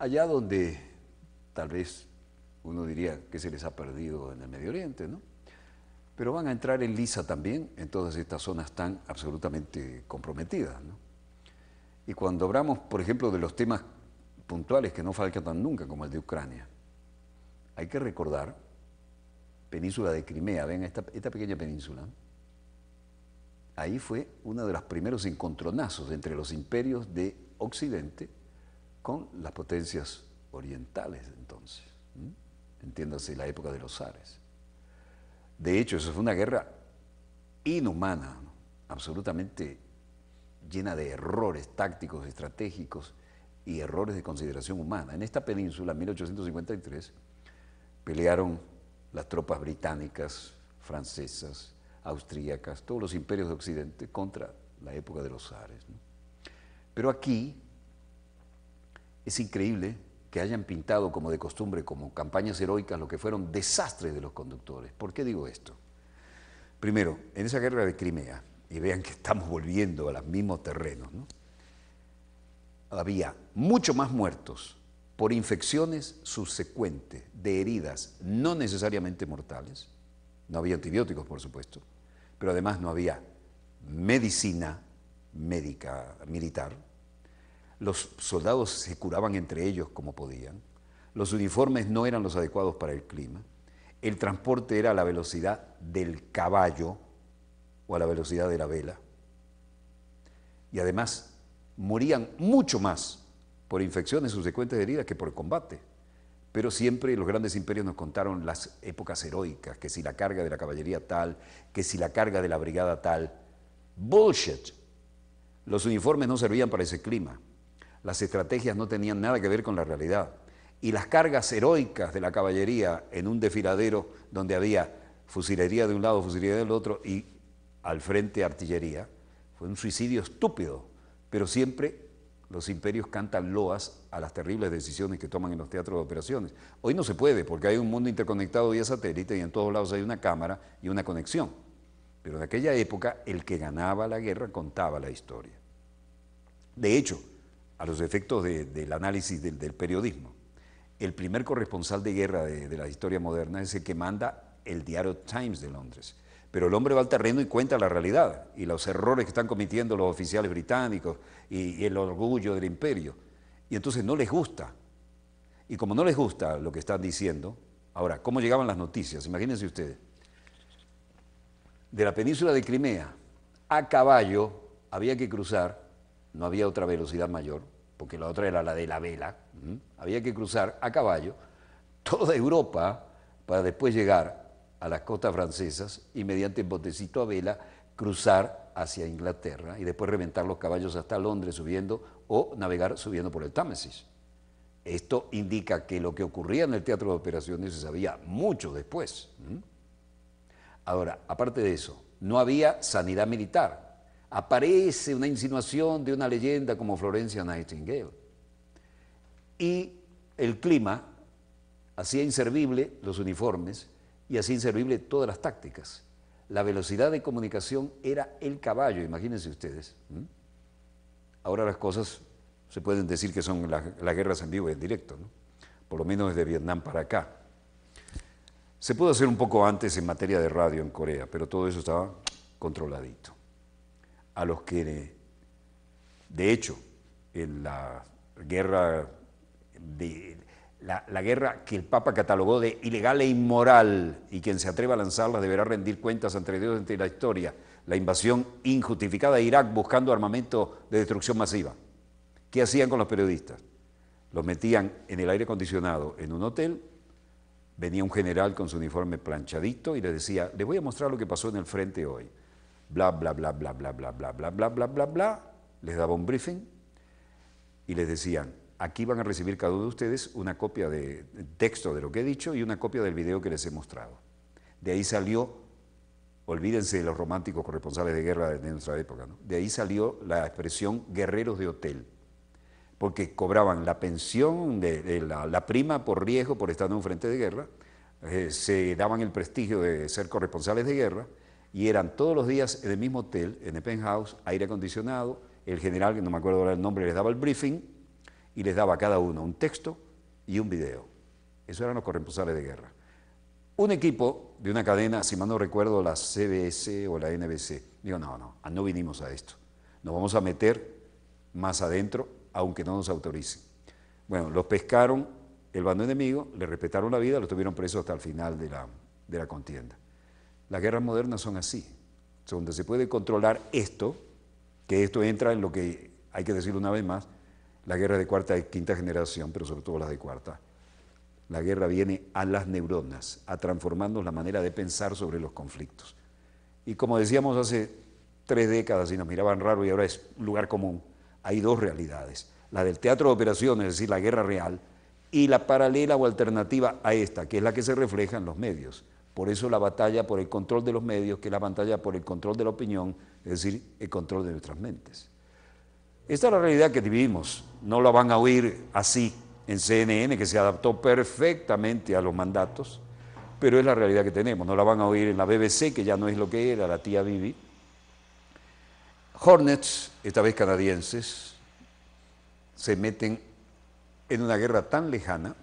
allá donde tal vez uno diría que se les ha perdido en el Medio Oriente, ¿no? Pero van a entrar en lisa también en todas estas zonas tan absolutamente comprometidas, ¿no? Y cuando hablamos, por ejemplo, de los temas puntuales que no faltan nunca, como el de Ucrania, hay que recordar, península de Crimea, ven esta, pequeña península, ahí fue uno de los primeros encontronazos entre los imperios de Occidente con las potencias orientales entonces, entiéndase la época de los zares. De hecho, eso fue una guerra inhumana, absolutamente absolutamente llena de errores tácticos, estratégicos y errores de consideración humana. En esta península, en 1853, pelearon las tropas británicas, francesas, austríacas, todos los imperios de Occidente contra la época de los zares. Pero aquí es increíble que hayan pintado como de costumbre, como campañas heroicas, lo que fueron desastres de los conductores. ¿Por qué digo esto? Primero, en esa guerra de Crimea, y vean que estamos volviendo a los mismos terrenos, ¿no? había mucho más muertos por infecciones subsecuentes de heridas no necesariamente mortales, no había antibióticos por supuesto, pero además no había medicina médica militar, los soldados se curaban entre ellos como podían, los uniformes no eran los adecuados para el clima, el transporte era a la velocidad del caballo, o a la velocidad de la vela. Y además, morían mucho más por infecciones subsecuentes de heridas que por el combate. Pero siempre los grandes imperios nos contaron las épocas heroicas, que si la carga de la caballería tal, que si la carga de la brigada tal. Bullshit. Los uniformes no servían para ese clima. Las estrategias no tenían nada que ver con la realidad. Y las cargas heroicas de la caballería en un desfiladero donde había fusilería de un lado, fusilería del otro y al frente artillería. Fue un suicidio estúpido, pero siempre los imperios cantan loas a las terribles decisiones que toman en los teatros de operaciones. Hoy no se puede porque hay un mundo interconectado vía satélite y en todos lados hay una cámara y una conexión. Pero en aquella época el que ganaba la guerra contaba la historia. De hecho, a los efectos del análisis del, periodismo, el primer corresponsal de guerra de la historia moderna es el que manda el diario Times de Londres pero el hombre va al terreno y cuenta la realidad y los errores que están cometiendo los oficiales británicos y, el orgullo del imperio. Y entonces no les gusta. Y como no les gusta lo que están diciendo, ahora, ¿cómo llegaban las noticias? Imagínense ustedes. De la península de Crimea a caballo había que cruzar, no había otra velocidad mayor, porque la otra era la de la vela, había que cruzar a caballo toda Europa para después llegar a las costas francesas y mediante botecito a vela cruzar hacia Inglaterra y después reventar los caballos hasta Londres subiendo o navegar subiendo por el Támesis. Esto indica que lo que ocurría en el teatro de operaciones se sabía mucho después. Ahora, aparte de eso, no había sanidad militar. Aparece una insinuación de una leyenda como Florencia Nightingale. Y el clima hacía inservible los uniformes y así inservible todas las tácticas. La velocidad de comunicación era el caballo, imagínense ustedes. Ahora las cosas se pueden decir que son las, guerras en vivo y en directo, por lo menos desde Vietnam para acá. Se pudo hacer un poco antes en materia de radio en Corea, pero todo eso estaba controladito. A los que, de hecho, en la guerra de la, guerra que el Papa catalogó de ilegal e inmoral, y quien se atreva a lanzarla deberá rendir cuentas ante Dios ante la historia, la invasión injustificada de Irak buscando armamento de destrucción masiva. ¿Qué hacían con los periodistas? Los metían en el aire acondicionado en un hotel, venía un general con su uniforme planchadito y les decía, les voy a mostrar lo que pasó en el frente hoy. Bla, bla, bla, bla, bla, bla, bla, bla, bla, bla, bla, bla. Les daba un briefing y les decían, Aquí van a recibir cada uno de ustedes una copia de texto de lo que he dicho y una copia del video que les he mostrado. De ahí salió, olvídense de los románticos corresponsales de guerra de nuestra época, de ahí salió la expresión guerreros de hotel, porque cobraban la pensión, de, la, prima por riesgo por estar en un frente de guerra, eh, se daban el prestigio de ser corresponsales de guerra y eran todos los días en el mismo hotel, en el penthouse, aire acondicionado, el general, que no me acuerdo ahora el nombre, les daba el briefing y les daba a cada uno un texto y un video. Eso eran los corresponsales de guerra. Un equipo de una cadena, si mal no recuerdo, la CBS o la NBC, digo, no, no, no vinimos a esto. Nos vamos a meter más adentro, aunque no nos autoricen. Bueno, los pescaron el bando enemigo, le respetaron la vida, los tuvieron presos hasta el final de la, de la contienda. Las guerras modernas son así, donde se puede controlar esto, que esto entra en lo que, hay que decirlo una vez más, la guerra de cuarta y quinta generación, pero sobre todo las de cuarta. La guerra viene a las neuronas, a transformarnos la manera de pensar sobre los conflictos. Y como decíamos hace tres décadas y nos miraban raro y ahora es un lugar común, hay dos realidades. La del teatro de operaciones, es decir, la guerra real, y la paralela o alternativa a esta, que es la que se refleja en los medios. Por eso la batalla por el control de los medios, que es la batalla por el control de la opinión, es decir, el control de nuestras mentes. Esta es la realidad que vivimos. No la van a oír así en CNN, que se adaptó perfectamente a los mandatos, pero es la realidad que tenemos. No la van a oír en la BBC, que ya no es lo que era, la tía Bibi. Hornets, esta vez canadienses, se meten en una guerra tan lejana,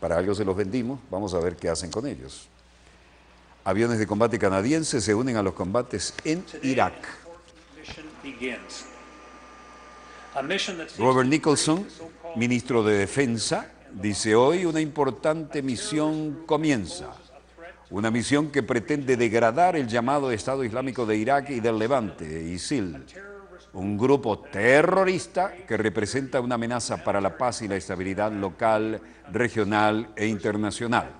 para algo se los vendimos, vamos a ver qué hacen con ellos. Aviones de combate canadienses se unen a los combates en Irak. Robert Nicholson, ministro de Defensa, dice hoy una importante misión comienza. Una misión que pretende degradar el llamado Estado Islámico de Irak y del Levante, ISIL, un grupo terrorista que representa una amenaza para la paz y la estabilidad local, regional e internacional.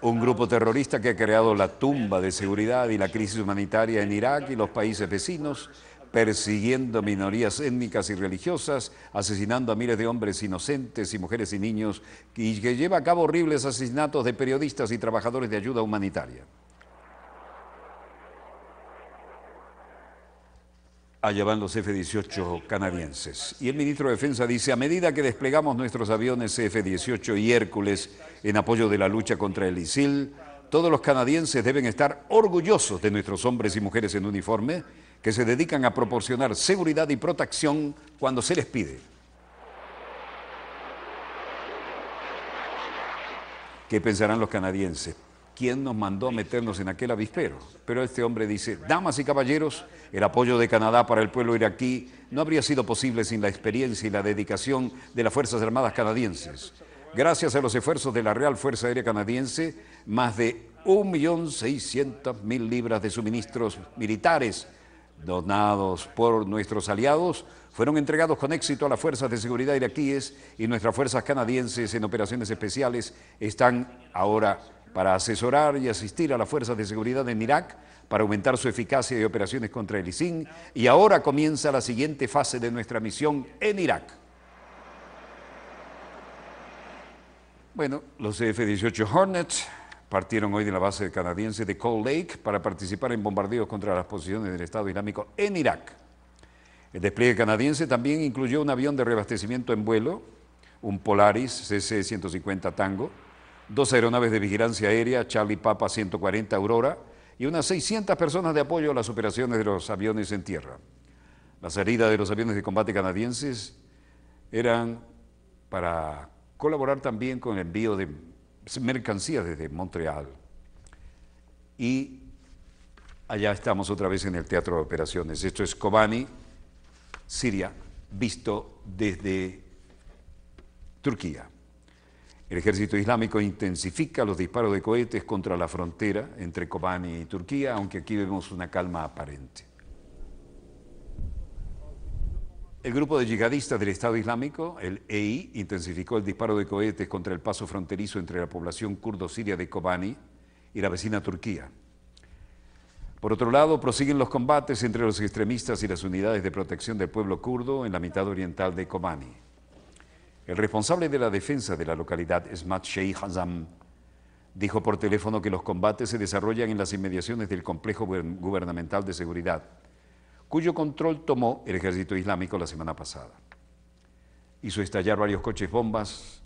Un grupo terrorista que ha creado la tumba de seguridad y la crisis humanitaria en Irak y los países vecinos persiguiendo minorías étnicas y religiosas, asesinando a miles de hombres inocentes y mujeres y niños, y que lleva a cabo horribles asesinatos de periodistas y trabajadores de ayuda humanitaria. allá van los F-18 canadienses. Y el ministro de Defensa dice, a medida que desplegamos nuestros aviones F-18 y Hércules en apoyo de la lucha contra el ISIL, todos los canadienses deben estar orgullosos de nuestros hombres y mujeres en uniforme que se dedican a proporcionar seguridad y protección cuando se les pide. ¿Qué pensarán los canadienses? ¿Quién nos mandó a meternos en aquel avispero? Pero este hombre dice, damas y caballeros, el apoyo de Canadá para el pueblo iraquí no habría sido posible sin la experiencia y la dedicación de las Fuerzas Armadas canadienses. Gracias a los esfuerzos de la Real Fuerza Aérea Canadiense, más de 1.600.000 libras de suministros militares donados por nuestros aliados, fueron entregados con éxito a las fuerzas de seguridad iraquíes y nuestras fuerzas canadienses en operaciones especiales están ahora para asesorar y asistir a las fuerzas de seguridad en Irak para aumentar su eficacia de operaciones contra el ISIN y ahora comienza la siguiente fase de nuestra misión en Irak. Bueno, los F-18 Hornets partieron hoy de la base canadiense de Cold Lake para participar en bombardeos contra las posiciones del Estado Islámico en Irak. El despliegue canadiense también incluyó un avión de reabastecimiento en vuelo, un Polaris CC-150 Tango, dos aeronaves de vigilancia aérea, Charlie Papa 140 Aurora, y unas 600 personas de apoyo a las operaciones de los aviones en tierra. Las salida de los aviones de combate canadienses eran para colaborar también con el envío de pues, mercancías desde Montreal. Y allá estamos otra vez en el Teatro de Operaciones. Esto es Kobani, Siria, visto desde Turquía. El ejército islámico intensifica los disparos de cohetes contra la frontera entre Kobani y Turquía, aunque aquí vemos una calma aparente. El grupo de yihadistas del Estado Islámico, el EI, intensificó el disparo de cohetes contra el paso fronterizo entre la población kurdo-siria de Kobani y la vecina Turquía. Por otro lado, prosiguen los combates entre los extremistas y las unidades de protección del pueblo kurdo en la mitad oriental de Kobani. El responsable de la defensa de la localidad, Esmat Sheikh Hazam, dijo por teléfono que los combates se desarrollan en las inmediaciones del complejo gubernamental de seguridad cuyo control tomó el ejército islámico la semana pasada. Hizo estallar varios coches bombas,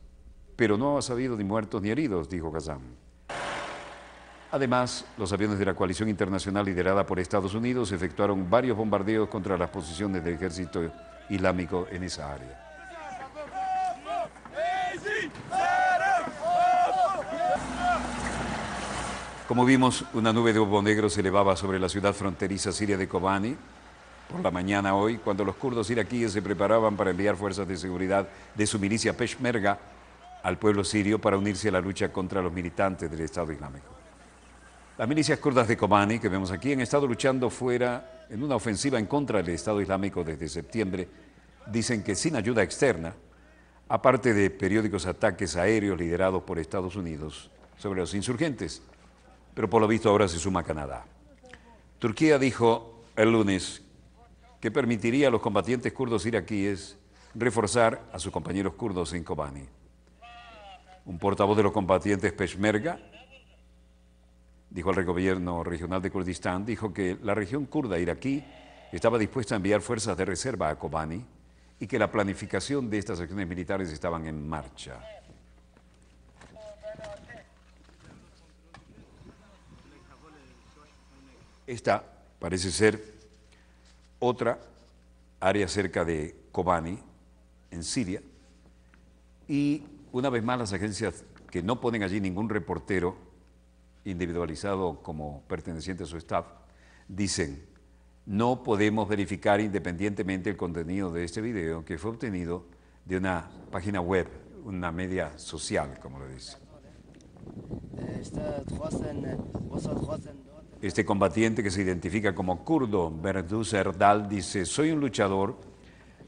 pero no ha habido ni muertos ni heridos, dijo Ghazan Además, los aviones de la coalición internacional liderada por Estados Unidos efectuaron varios bombardeos contra las posiciones del ejército islámico en esa área. Como vimos, una nube de humo negro se elevaba sobre la ciudad fronteriza siria de Kobani, por la mañana hoy, cuando los kurdos iraquíes se preparaban para enviar fuerzas de seguridad de su milicia Peshmerga al pueblo sirio para unirse a la lucha contra los militantes del Estado Islámico. Las milicias kurdas de Kobani, que vemos aquí, han estado luchando fuera en una ofensiva en contra del Estado Islámico desde septiembre. Dicen que sin ayuda externa, aparte de periódicos ataques aéreos liderados por Estados Unidos sobre los insurgentes. Pero por lo visto ahora se suma Canadá. Turquía dijo el lunes que permitiría a los combatientes kurdos iraquíes reforzar a sus compañeros kurdos en Kobani. Un portavoz de los combatientes Peshmerga dijo al gobierno regional de Kurdistán, dijo que la región kurda iraquí estaba dispuesta a enviar fuerzas de reserva a Kobani y que la planificación de estas acciones militares estaban en marcha. Esta parece ser otra área cerca de Kobani, en Siria, y una vez más las agencias que no ponen allí ningún reportero individualizado como perteneciente a su staff, dicen, no podemos verificar independientemente el contenido de este video que fue obtenido de una página web, una media social, como lo dice. Eh, este combatiente que se identifica como kurdo, Berduz Erdal, dice, soy un luchador,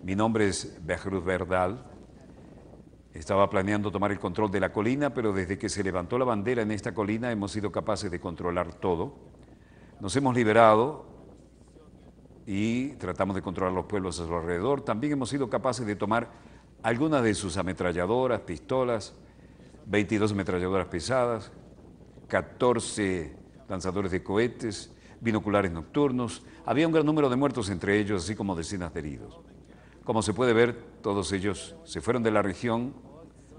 mi nombre es Behruz Erdal, estaba planeando tomar el control de la colina, pero desde que se levantó la bandera en esta colina hemos sido capaces de controlar todo. Nos hemos liberado y tratamos de controlar los pueblos a su alrededor. También hemos sido capaces de tomar algunas de sus ametralladoras, pistolas, 22 ametralladoras pesadas, 14 lanzadores de cohetes, binoculares nocturnos. Había un gran número de muertos entre ellos, así como decenas de heridos. Como se puede ver, todos ellos se fueron de la región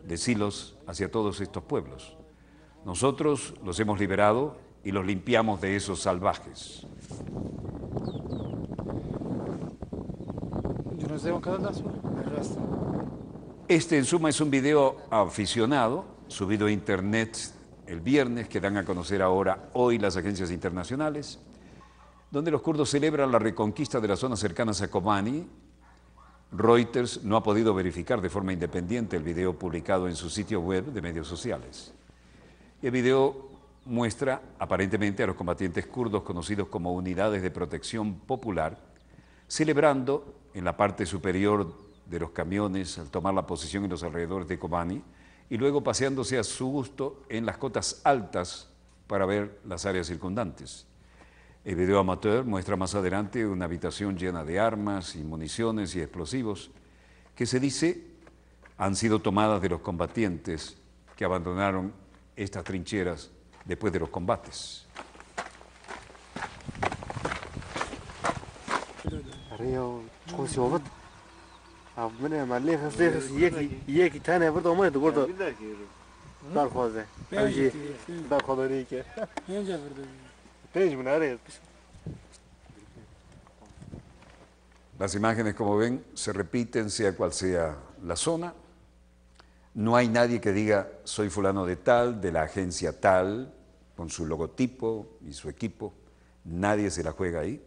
de Silos hacia todos estos pueblos. Nosotros los hemos liberado y los limpiamos de esos salvajes. Este en suma es un video aficionado, subido a internet el viernes, que dan a conocer ahora hoy las agencias internacionales, donde los kurdos celebran la reconquista de las zonas cercanas a Kobani. Reuters no ha podido verificar de forma independiente el video publicado en su sitio web de medios sociales. El video muestra aparentemente a los combatientes kurdos conocidos como unidades de protección popular celebrando en la parte superior de los camiones al tomar la posición en los alrededores de Kobani y luego paseándose a su gusto en las cotas altas para ver las áreas circundantes. El video amateur muestra más adelante una habitación llena de armas y municiones y explosivos que se dice han sido tomadas de los combatientes que abandonaron estas trincheras después de los combates. Las imágenes, como ven, se repiten, sea cual sea la zona. No hay nadie que diga, soy fulano de tal, de la agencia tal, con su logotipo y su equipo. Nadie se la juega ahí.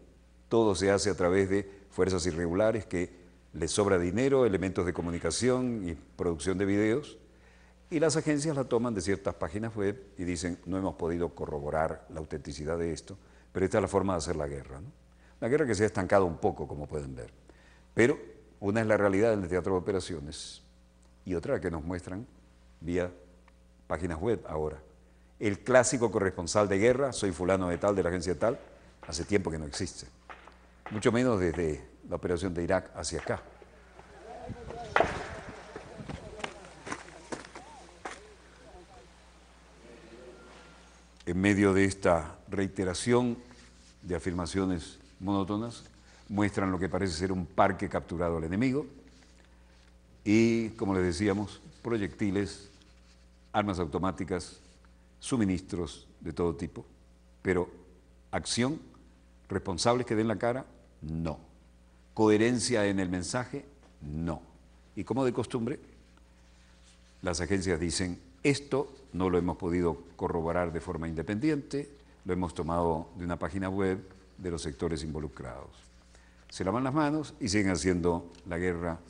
Todo se hace a través de fuerzas irregulares que le sobra dinero, elementos de comunicación y producción de videos, y las agencias la toman de ciertas páginas web y dicen, no hemos podido corroborar la autenticidad de esto, pero esta es la forma de hacer la guerra. ¿no? Una guerra que se ha estancado un poco, como pueden ver. Pero una es la realidad del teatro de operaciones y otra que nos muestran vía páginas web ahora. El clásico corresponsal de guerra, soy fulano de tal, de la agencia tal, hace tiempo que no existe. Mucho menos desde la operación de Irak hacia acá. En medio de esta reiteración de afirmaciones monótonas, muestran lo que parece ser un parque capturado al enemigo y, como les decíamos, proyectiles, armas automáticas, suministros de todo tipo. Pero acción, responsables que den la cara, no. ¿Coherencia en el mensaje? No. Y como de costumbre, las agencias dicen, esto no lo hemos podido corroborar de forma independiente, lo hemos tomado de una página web de los sectores involucrados. Se lavan las manos y siguen haciendo la guerra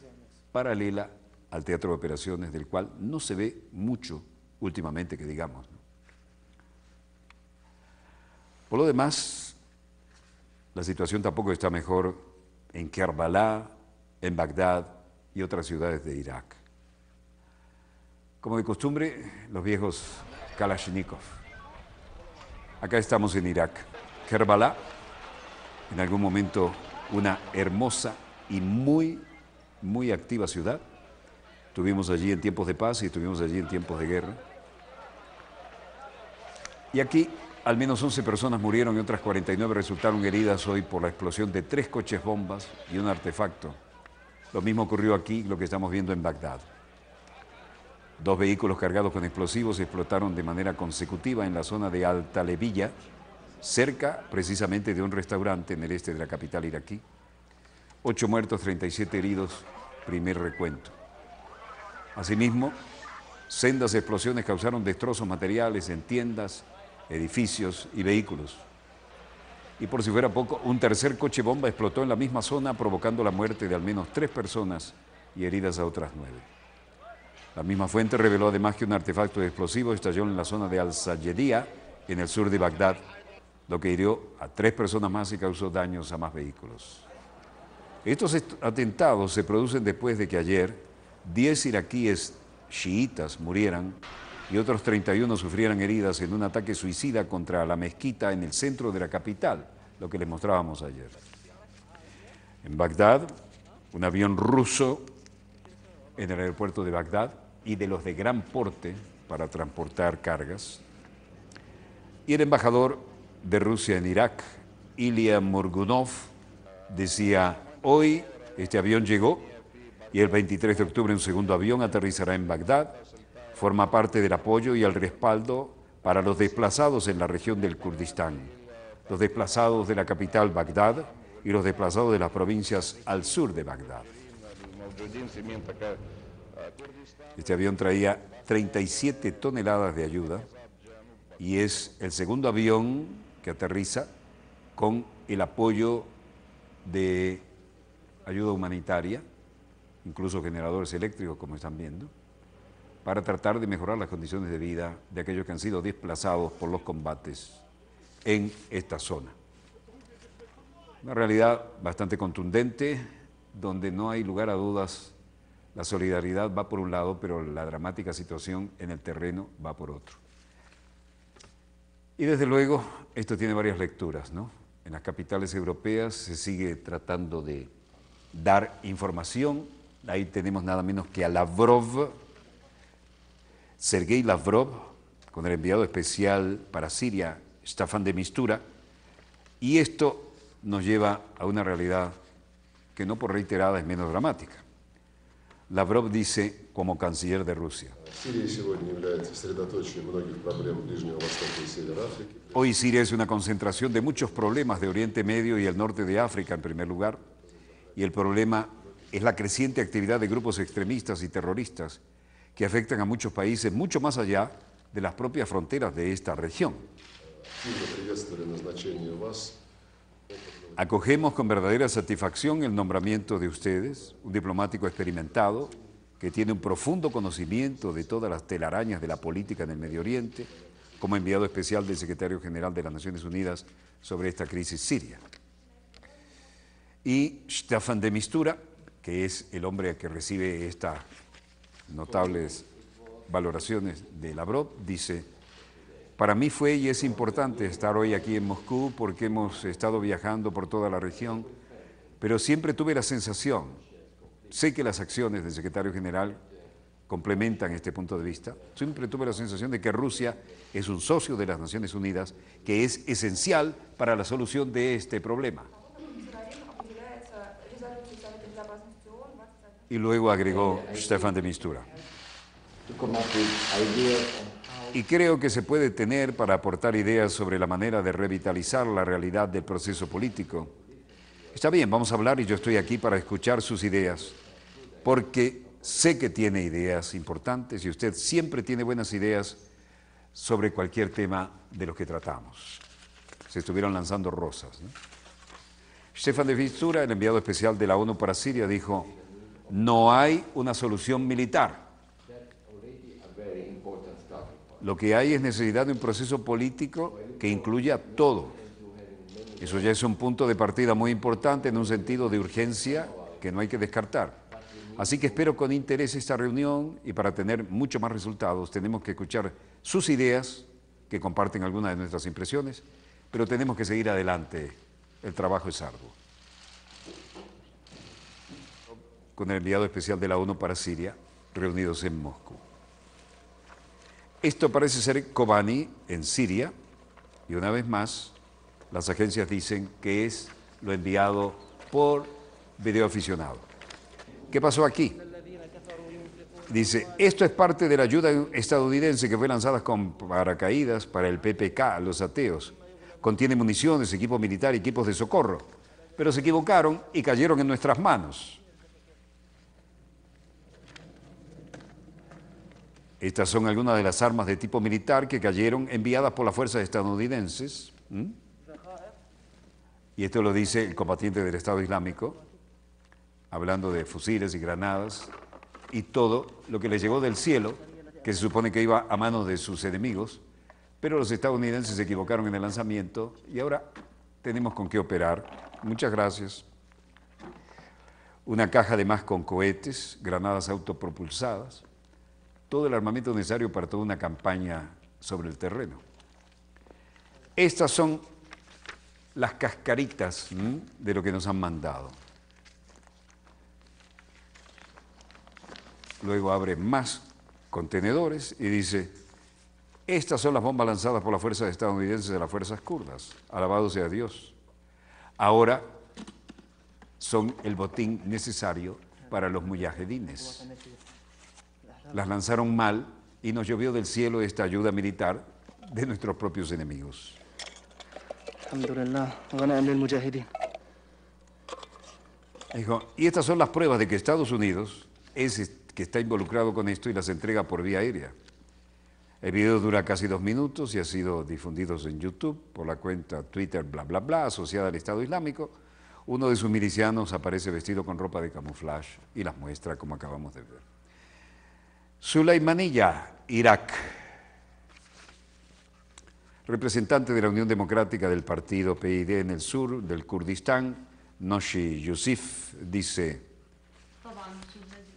paralela al teatro de operaciones, del cual no se ve mucho últimamente, que digamos. Por lo demás, la situación tampoco está mejor en Kerbalá, en Bagdad y otras ciudades de Irak. Como de costumbre, los viejos Kalashnikov. Acá estamos en Irak. Kerbalá, en algún momento una hermosa y muy, muy activa ciudad. Estuvimos allí en tiempos de paz y estuvimos allí en tiempos de guerra. Y aquí al menos 11 personas murieron y otras 49 resultaron heridas hoy por la explosión de tres coches bombas y un artefacto. Lo mismo ocurrió aquí, lo que estamos viendo en Bagdad. Dos vehículos cargados con explosivos explotaron de manera consecutiva en la zona de alta levilla, cerca precisamente de un restaurante en el este de la capital iraquí. Ocho muertos, 37 heridos, primer recuento. Asimismo, sendas explosiones causaron destrozos materiales en tiendas, edificios y vehículos. Y por si fuera poco, un tercer coche bomba explotó en la misma zona provocando la muerte de al menos tres personas y heridas a otras nueve. La misma fuente reveló además que un artefacto explosivo estalló en la zona de Al-Sayedía, en el sur de Bagdad, lo que hirió a tres personas más y causó daños a más vehículos. Estos atentados se producen después de que ayer diez iraquíes chiitas murieran y otros 31 sufrieran heridas en un ataque suicida contra la mezquita en el centro de la capital, lo que les mostrábamos ayer. En Bagdad, un avión ruso en el aeropuerto de Bagdad y de los de gran porte para transportar cargas. Y el embajador de Rusia en Irak, Ilya Morgunov, decía, hoy este avión llegó y el 23 de octubre un segundo avión aterrizará en Bagdad Forma parte del apoyo y el respaldo para los desplazados en la región del Kurdistán, los desplazados de la capital Bagdad y los desplazados de las provincias al sur de Bagdad. Este avión traía 37 toneladas de ayuda y es el segundo avión que aterriza con el apoyo de ayuda humanitaria, incluso generadores eléctricos, como están viendo para tratar de mejorar las condiciones de vida de aquellos que han sido desplazados por los combates en esta zona. Una realidad bastante contundente, donde no hay lugar a dudas, la solidaridad va por un lado, pero la dramática situación en el terreno va por otro. Y desde luego, esto tiene varias lecturas, ¿no? En las capitales europeas se sigue tratando de dar información. Ahí tenemos nada menos que a Lavrov, Sergei Lavrov con el enviado especial para Siria, Stefan de Mistura, y esto nos lleva a una realidad que no por reiterada es menos dramática. Lavrov dice como canciller de Rusia. Hoy Siria es una concentración de muchos problemas de Oriente Medio y el norte de África en primer lugar, y el problema es la creciente actividad de grupos extremistas y terroristas que afectan a muchos países mucho más allá de las propias fronteras de esta región. Acogemos con verdadera satisfacción el nombramiento de ustedes, un diplomático experimentado que tiene un profundo conocimiento de todas las telarañas de la política en el Medio Oriente, como enviado especial del secretario general de las Naciones Unidas sobre esta crisis siria. Y Stefan de Mistura, que es el hombre que recibe esta notables valoraciones de Lavrov, dice, para mí fue y es importante estar hoy aquí en Moscú porque hemos estado viajando por toda la región, pero siempre tuve la sensación, sé que las acciones del secretario general complementan este punto de vista, siempre tuve la sensación de que Rusia es un socio de las Naciones Unidas que es esencial para la solución de este problema. y luego agregó Stefan de Mistura. Y creo que se puede tener para aportar ideas sobre la manera de revitalizar la realidad del proceso político. Está bien, vamos a hablar y yo estoy aquí para escuchar sus ideas, porque sé que tiene ideas importantes y usted siempre tiene buenas ideas sobre cualquier tema de los que tratamos. Se estuvieron lanzando rosas. Stefan de Mistura, el enviado especial de la ONU para Siria, dijo, no hay una solución militar. Lo que hay es necesidad de un proceso político que incluya todo. Eso ya es un punto de partida muy importante en un sentido de urgencia que no hay que descartar. Así que espero con interés esta reunión y para tener mucho más resultados tenemos que escuchar sus ideas, que comparten algunas de nuestras impresiones, pero tenemos que seguir adelante. El trabajo es arduo. con el enviado especial de la ONU para Siria, reunidos en Moscú. Esto parece ser Kobani, en Siria, y una vez más, las agencias dicen que es lo enviado por videoaficionado. ¿Qué pasó aquí? Dice, esto es parte de la ayuda estadounidense que fue lanzada con paracaídas para el PPK, los ateos. Contiene municiones, equipo militar y equipos de socorro. Pero se equivocaron y cayeron en nuestras manos. Estas son algunas de las armas de tipo militar que cayeron enviadas por las fuerzas estadounidenses. Y esto lo dice el combatiente del Estado Islámico, hablando de fusiles y granadas y todo lo que les llegó del cielo, que se supone que iba a manos de sus enemigos, pero los estadounidenses se equivocaron en el lanzamiento y ahora tenemos con qué operar. Muchas gracias. Una caja de más con cohetes, granadas autopropulsadas, todo el armamento necesario para toda una campaña sobre el terreno. Estas son las cascaritas de lo que nos han mandado. Luego abre más contenedores y dice, estas son las bombas lanzadas por las fuerzas estadounidenses de las fuerzas kurdas, alabado sea Dios. Ahora son el botín necesario para los mujahedines las lanzaron mal y nos llovió del cielo esta ayuda militar de nuestros propios enemigos. y estas son las pruebas de que Estados Unidos es que está involucrado con esto y las entrega por vía aérea. El video dura casi dos minutos y ha sido difundido en YouTube por la cuenta Twitter bla bla bla asociada al Estado Islámico. Uno de sus milicianos aparece vestido con ropa de camuflaje y las muestra como acabamos de ver. Sulaymaniya, Irak. Representante de la Unión Democrática del partido PID en el sur del Kurdistán, Noshi Yusuf, dice,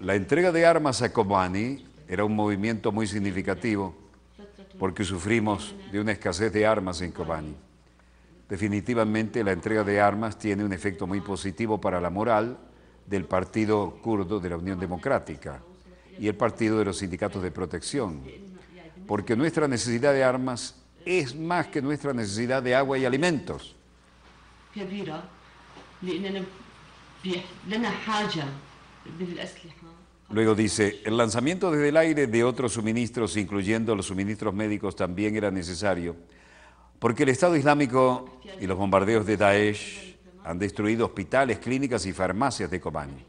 la entrega de armas a Kobani era un movimiento muy significativo porque sufrimos de una escasez de armas en Kobani. Definitivamente la entrega de armas tiene un efecto muy positivo para la moral del partido kurdo de la Unión Democrática y el Partido de los Sindicatos de Protección, porque nuestra necesidad de armas es más que nuestra necesidad de agua y alimentos. Luego dice, el lanzamiento desde el aire de otros suministros, incluyendo los suministros médicos, también era necesario, porque el Estado Islámico y los bombardeos de Daesh han destruido hospitales, clínicas y farmacias de Kobani.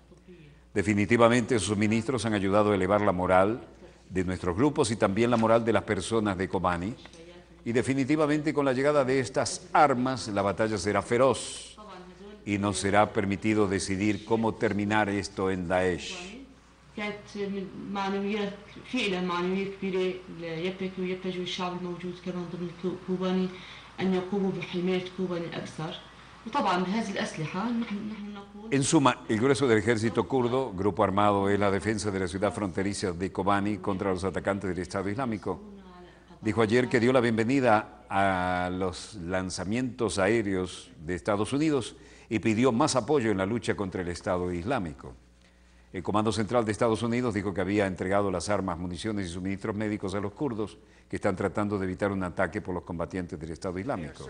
Definitivamente sus ministros han ayudado a elevar la moral de nuestros grupos y también la moral de las personas de Kobani. Y definitivamente con la llegada de estas armas la batalla será feroz y no será permitido decidir cómo terminar esto en Daesh. En suma, el grueso del ejército kurdo, grupo armado en la defensa de la ciudad fronteriza de Kobani contra los atacantes del Estado Islámico, dijo ayer que dio la bienvenida a los lanzamientos aéreos de Estados Unidos y pidió más apoyo en la lucha contra el Estado Islámico. El Comando Central de Estados Unidos dijo que había entregado las armas, municiones y suministros médicos a los kurdos que están tratando de evitar un ataque por los combatientes del Estado Islámico.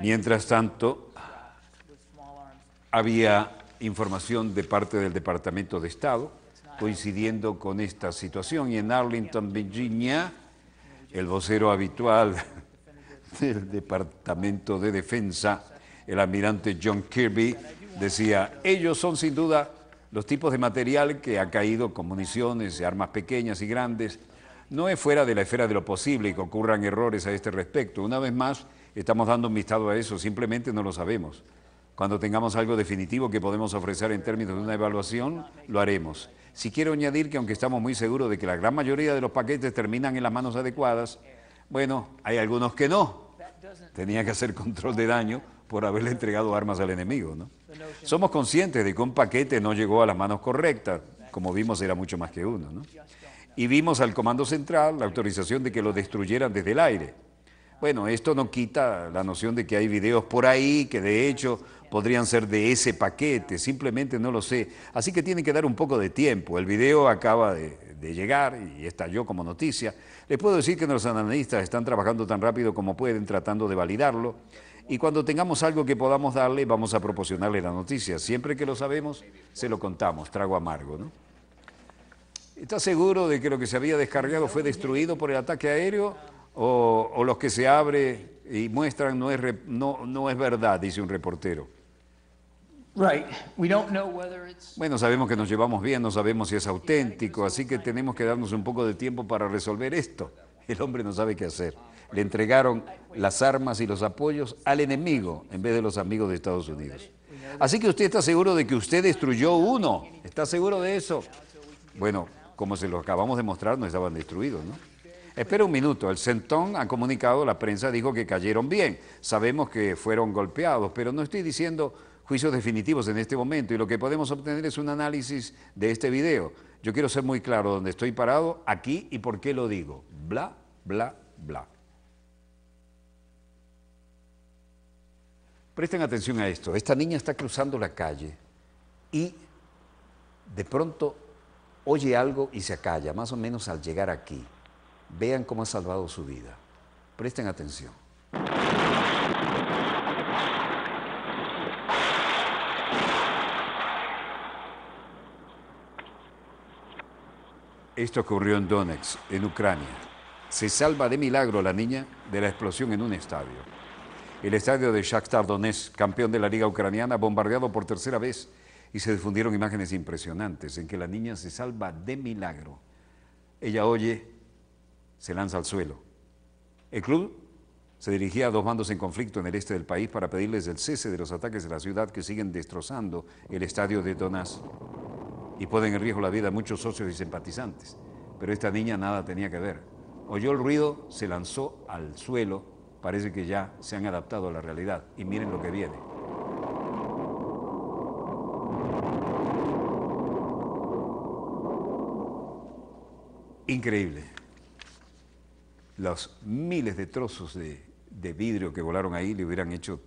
Mientras tanto, había información de parte del Departamento de Estado coincidiendo con esta situación y en Arlington, Virginia, el vocero habitual del Departamento de Defensa, el almirante John Kirby, decía, ellos son sin duda los tipos de material que ha caído con municiones, armas pequeñas y grandes. No es fuera de la esfera de lo posible que ocurran errores a este respecto. Una vez más, Estamos dando un vistazo a eso, simplemente no lo sabemos. Cuando tengamos algo definitivo que podemos ofrecer en términos de una evaluación, lo haremos. Si quiero añadir que aunque estamos muy seguros de que la gran mayoría de los paquetes terminan en las manos adecuadas, bueno, hay algunos que no. Tenía que hacer control de daño por haberle entregado armas al enemigo. ¿no? Somos conscientes de que un paquete no llegó a las manos correctas. Como vimos, era mucho más que uno. ¿no? Y vimos al Comando Central la autorización de que lo destruyeran desde el aire. Bueno, esto no quita la noción de que hay videos por ahí que de hecho podrían ser de ese paquete, simplemente no lo sé. Así que tiene que dar un poco de tiempo. El video acaba de, llegar y estalló como noticia. Les puedo decir que nuestros analistas están trabajando tan rápido como pueden tratando de validarlo y cuando tengamos algo que podamos darle, vamos a proporcionarle la noticia. Siempre que lo sabemos, se lo contamos, trago amargo, ¿no? ¿Está seguro de que lo que se había descargado fue destruido por el ataque aéreo? o, los que se abre y muestran no es, no, no es verdad, dice un reportero. Right. We don't know whether Bueno, sabemos que nos llevamos bien, no sabemos si es auténtico, así que tenemos que darnos un poco de tiempo para resolver esto. El hombre no sabe qué hacer. Le entregaron las armas y los apoyos al enemigo en vez de los amigos de Estados Unidos. Así que usted está seguro de que usted destruyó uno. ¿Está seguro de eso? Bueno, como se lo acabamos de mostrar, no estaban destruidos, ¿no? Espera un minuto, el Centón ha comunicado, la prensa dijo que cayeron bien. Sabemos que fueron golpeados, pero no estoy diciendo juicios definitivos en este momento y lo que podemos obtener es un análisis de este video. Yo quiero ser muy claro dónde estoy parado, aquí y por qué lo digo. Bla, bla, bla. Presten atención a esto. Esta niña está cruzando la calle y de pronto oye algo y se acalla, más o menos al llegar aquí. Vean cómo ha salvado su vida. Presten atención. Esto ocurrió en Donetsk, en Ucrania. Se salva de milagro la niña de la explosión en un estadio. El estadio de Shakhtar Donetsk, campeón de la liga ucraniana, bombardeado por tercera vez, y se difundieron imágenes impresionantes en que la niña se salva de milagro. Ella oye se lanza al suelo. El club se dirigía a dos bandos en conflicto en el este del país para pedirles el cese de los ataques de la ciudad que siguen destrozando el estadio de Donás y ponen en riesgo la vida muchos socios y simpatizantes. Pero esta niña nada tenía que ver. Oyó el ruido, se lanzó al suelo, parece que ya se han adaptado a la realidad y miren lo que viene. Increíble los miles de trozos de, vidrio que volaron ahí le hubieran hecho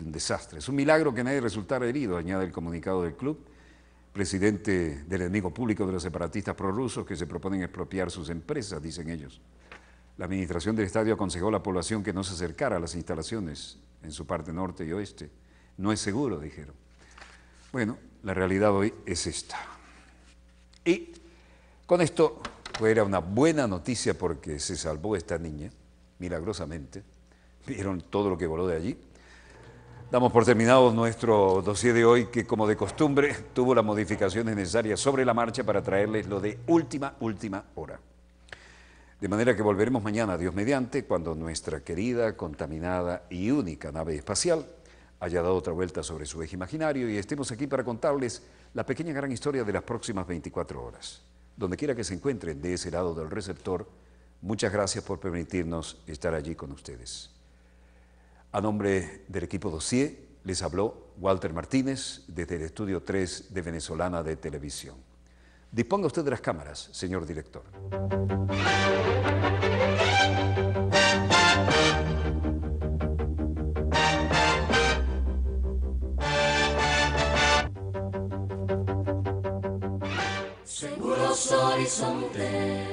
un desastre. Es un milagro que nadie resultara herido, añade el comunicado del club, presidente del enemigo público de los separatistas prorrusos que se proponen expropiar sus empresas, dicen ellos. La administración del estadio aconsejó a la población que no se acercara a las instalaciones en su parte norte y oeste. No es seguro, dijeron. Bueno, la realidad hoy es esta. Y con esto era una buena noticia porque se salvó esta niña, milagrosamente. Vieron todo lo que voló de allí. Damos por terminado nuestro dossier de hoy que, como de costumbre, tuvo las modificaciones necesarias sobre la marcha para traerles lo de última, última hora. De manera que volveremos mañana, Dios mediante, cuando nuestra querida, contaminada y única nave espacial haya dado otra vuelta sobre su eje imaginario y estemos aquí para contarles la pequeña gran historia de las próximas 24 horas donde quiera que se encuentren de ese lado del receptor, muchas gracias por permitirnos estar allí con ustedes. A nombre del equipo Dossier, les habló Walter Martínez desde el Estudio 3 de Venezolana de Televisión. Disponga usted de las cámaras, señor director. Horizonte este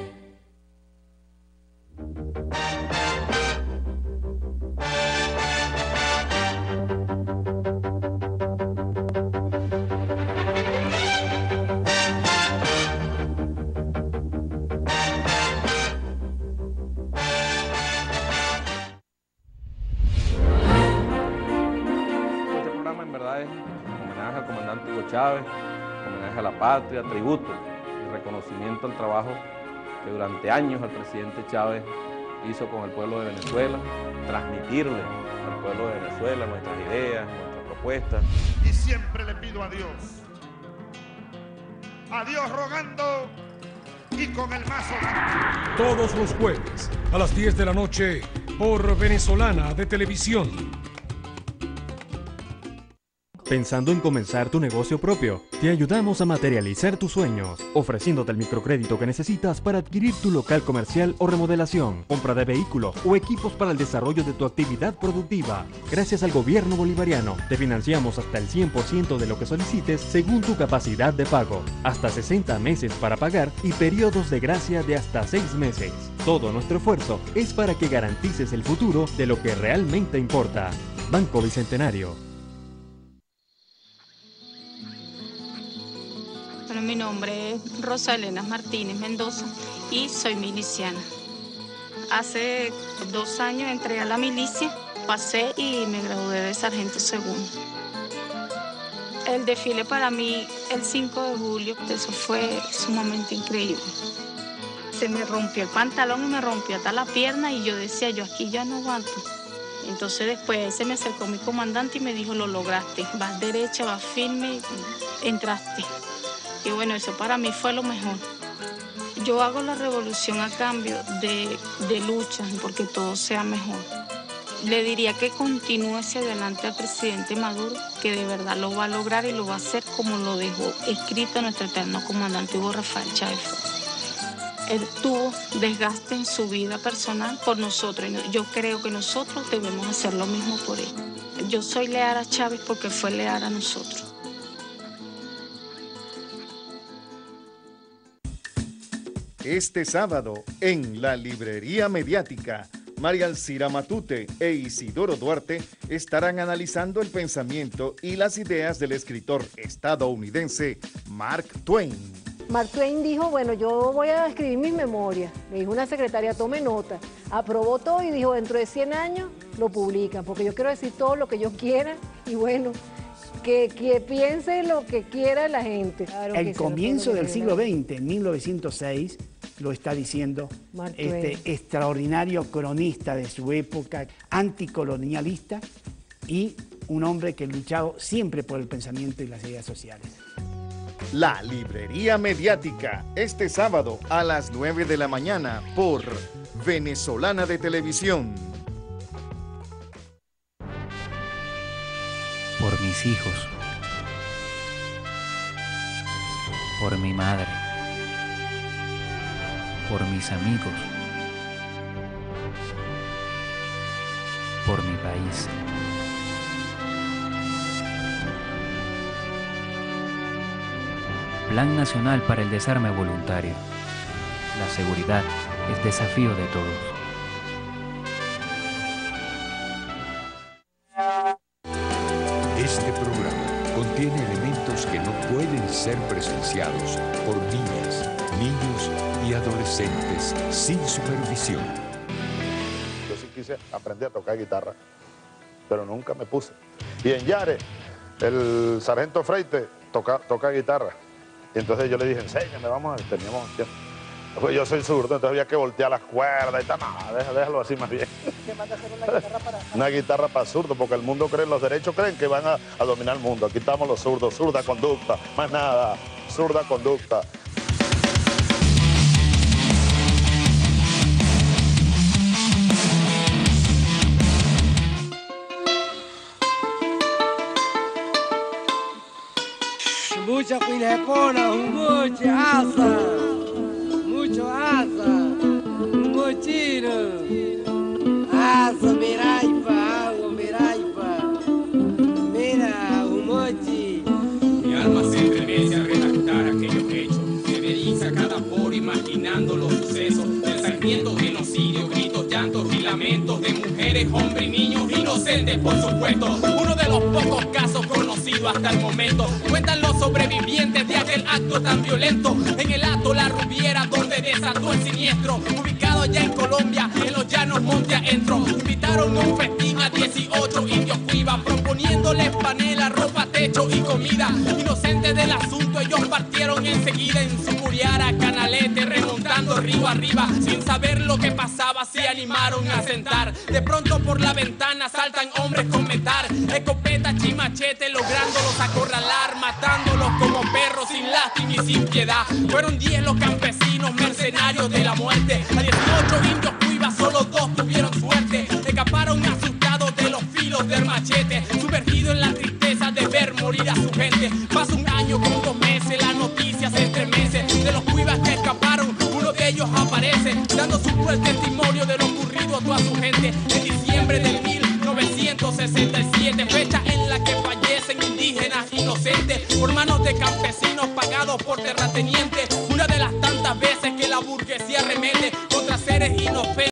programa en verdad es un homenaje al comandante Hugo Chávez, homenaje a la patria, tributo conocimiento al trabajo que durante años el presidente Chávez hizo con el pueblo de Venezuela, transmitirle al pueblo de Venezuela nuestras ideas, nuestras propuestas. Y siempre le pido a Dios, rogando y con el mazo Todos los jueves a las 10 de la noche por Venezolana de Televisión. ¿Pensando en comenzar tu negocio propio? Te ayudamos a materializar tus sueños, ofreciéndote el microcrédito que necesitas para adquirir tu local comercial o remodelación, compra de vehículos o equipos para el desarrollo de tu actividad productiva. Gracias al gobierno bolivariano, te financiamos hasta el 100% de lo que solicites según tu capacidad de pago, hasta 60 meses para pagar y periodos de gracia de hasta 6 meses. Todo nuestro esfuerzo es para que garantices el futuro de lo que realmente importa. Banco Bicentenario mi nombre es Rosa Elena Martínez Mendoza y soy miliciana. Hace dos años entré a la milicia, pasé y me gradué de sargento segundo. El desfile para mí el 5 de julio, eso fue sumamente increíble. Se me rompió el pantalón y me rompió hasta la pierna y yo decía, yo aquí ya no aguanto. Entonces después se me acercó mi comandante y me dijo, lo lograste, vas derecha, vas firme, entraste. Y bueno, eso para mí fue lo mejor. Yo hago la revolución a cambio de, de luchas porque todo sea mejor. Le diría que continúe hacia adelante al presidente Maduro, que de verdad lo va a lograr y lo va a hacer como lo dejó escrito nuestro eterno comandante Hugo Rafael Chávez él tuvo desgaste en su vida personal por nosotros. Yo creo que nosotros debemos hacer lo mismo por él. Yo soy leal a Chávez porque fue leal a nosotros. Este sábado, en la Librería Mediática, María Alcira e Isidoro Duarte estarán analizando el pensamiento y las ideas del escritor estadounidense Mark Twain. Mark Twain dijo, bueno, yo voy a escribir mis memorias. Me dijo una secretaria, tome nota. Aprobó todo y dijo, dentro de 100 años lo publica, porque yo quiero decir todo lo que yo quiera y bueno, que, piense lo que quiera la gente. el comienzo del siglo XX, en 1906, lo está diciendo este extraordinario cronista de su época, anticolonialista y un hombre que ha luchado siempre por el pensamiento y las ideas sociales. La Librería Mediática, este sábado a las 9 de la mañana por Venezolana de Televisión. Por mis hijos. Por mi madre por mis amigos, por mi país. Plan Nacional para el Desarme Voluntario. La seguridad es desafío de todos. Este programa contiene elementos que no pueden ser presenciados por niñas, niños adolescentes sin supervisión. Yo sí quise aprender a tocar guitarra, pero nunca me puse. Y en Yare, el sargento Freite toca, toca guitarra. Y entonces yo le dije, enséñame, vamos, teníamos pues yo soy zurdo, entonces había que voltear las cuerdas y tal. déjalo así más bien. una guitarra para...? zurdo, porque el mundo cree, los derechos creen que van a, a dominar el mundo. Aquí estamos los zurdos, zurda conducta, más nada, zurda conducta. mucho pilepona, mucho asa, mucho asa, un mochino, asa, miraipa, algo, miraipa, mira, un mochi. Mi alma se entremece a redactar aquellos hechos, se veriza cada por imaginando los sucesos del sangriento genocidio, gritos, llantos y lamentos de mujeres, hombres y niños inocentes, por supuesto, uno de los pocos casos con hasta el momento. Cuentan los sobrevivientes de aquel acto tan violento. En el acto La Rubiera, donde desató el siniestro. Ubicado ya en Colombia, en los llanos Monte Adentro. Invitaron un festín a 18 indios cuivas, proponiéndoles panela, ropa Hecho y comida. Inocentes del asunto, ellos partieron enseguida en su a canalete, remontando río arriba. Sin saber lo que pasaba, se animaron a sentar. De pronto por la ventana saltan hombres con metal, escopeta, chimachete, lográndolos acorralar, matándolos como perros sin lástima y sin piedad. Fueron 10 los campesinos, mercenarios de la muerte. A 18 indios cuivas, solo dos tuvieron suerte. Escaparon asustados de los filos del machete, sumergido en la dando su testimonio de lo ocurrido a toda su gente en diciembre del 1967, fecha en la que fallecen indígenas inocentes por manos de campesinos pagados por terratenientes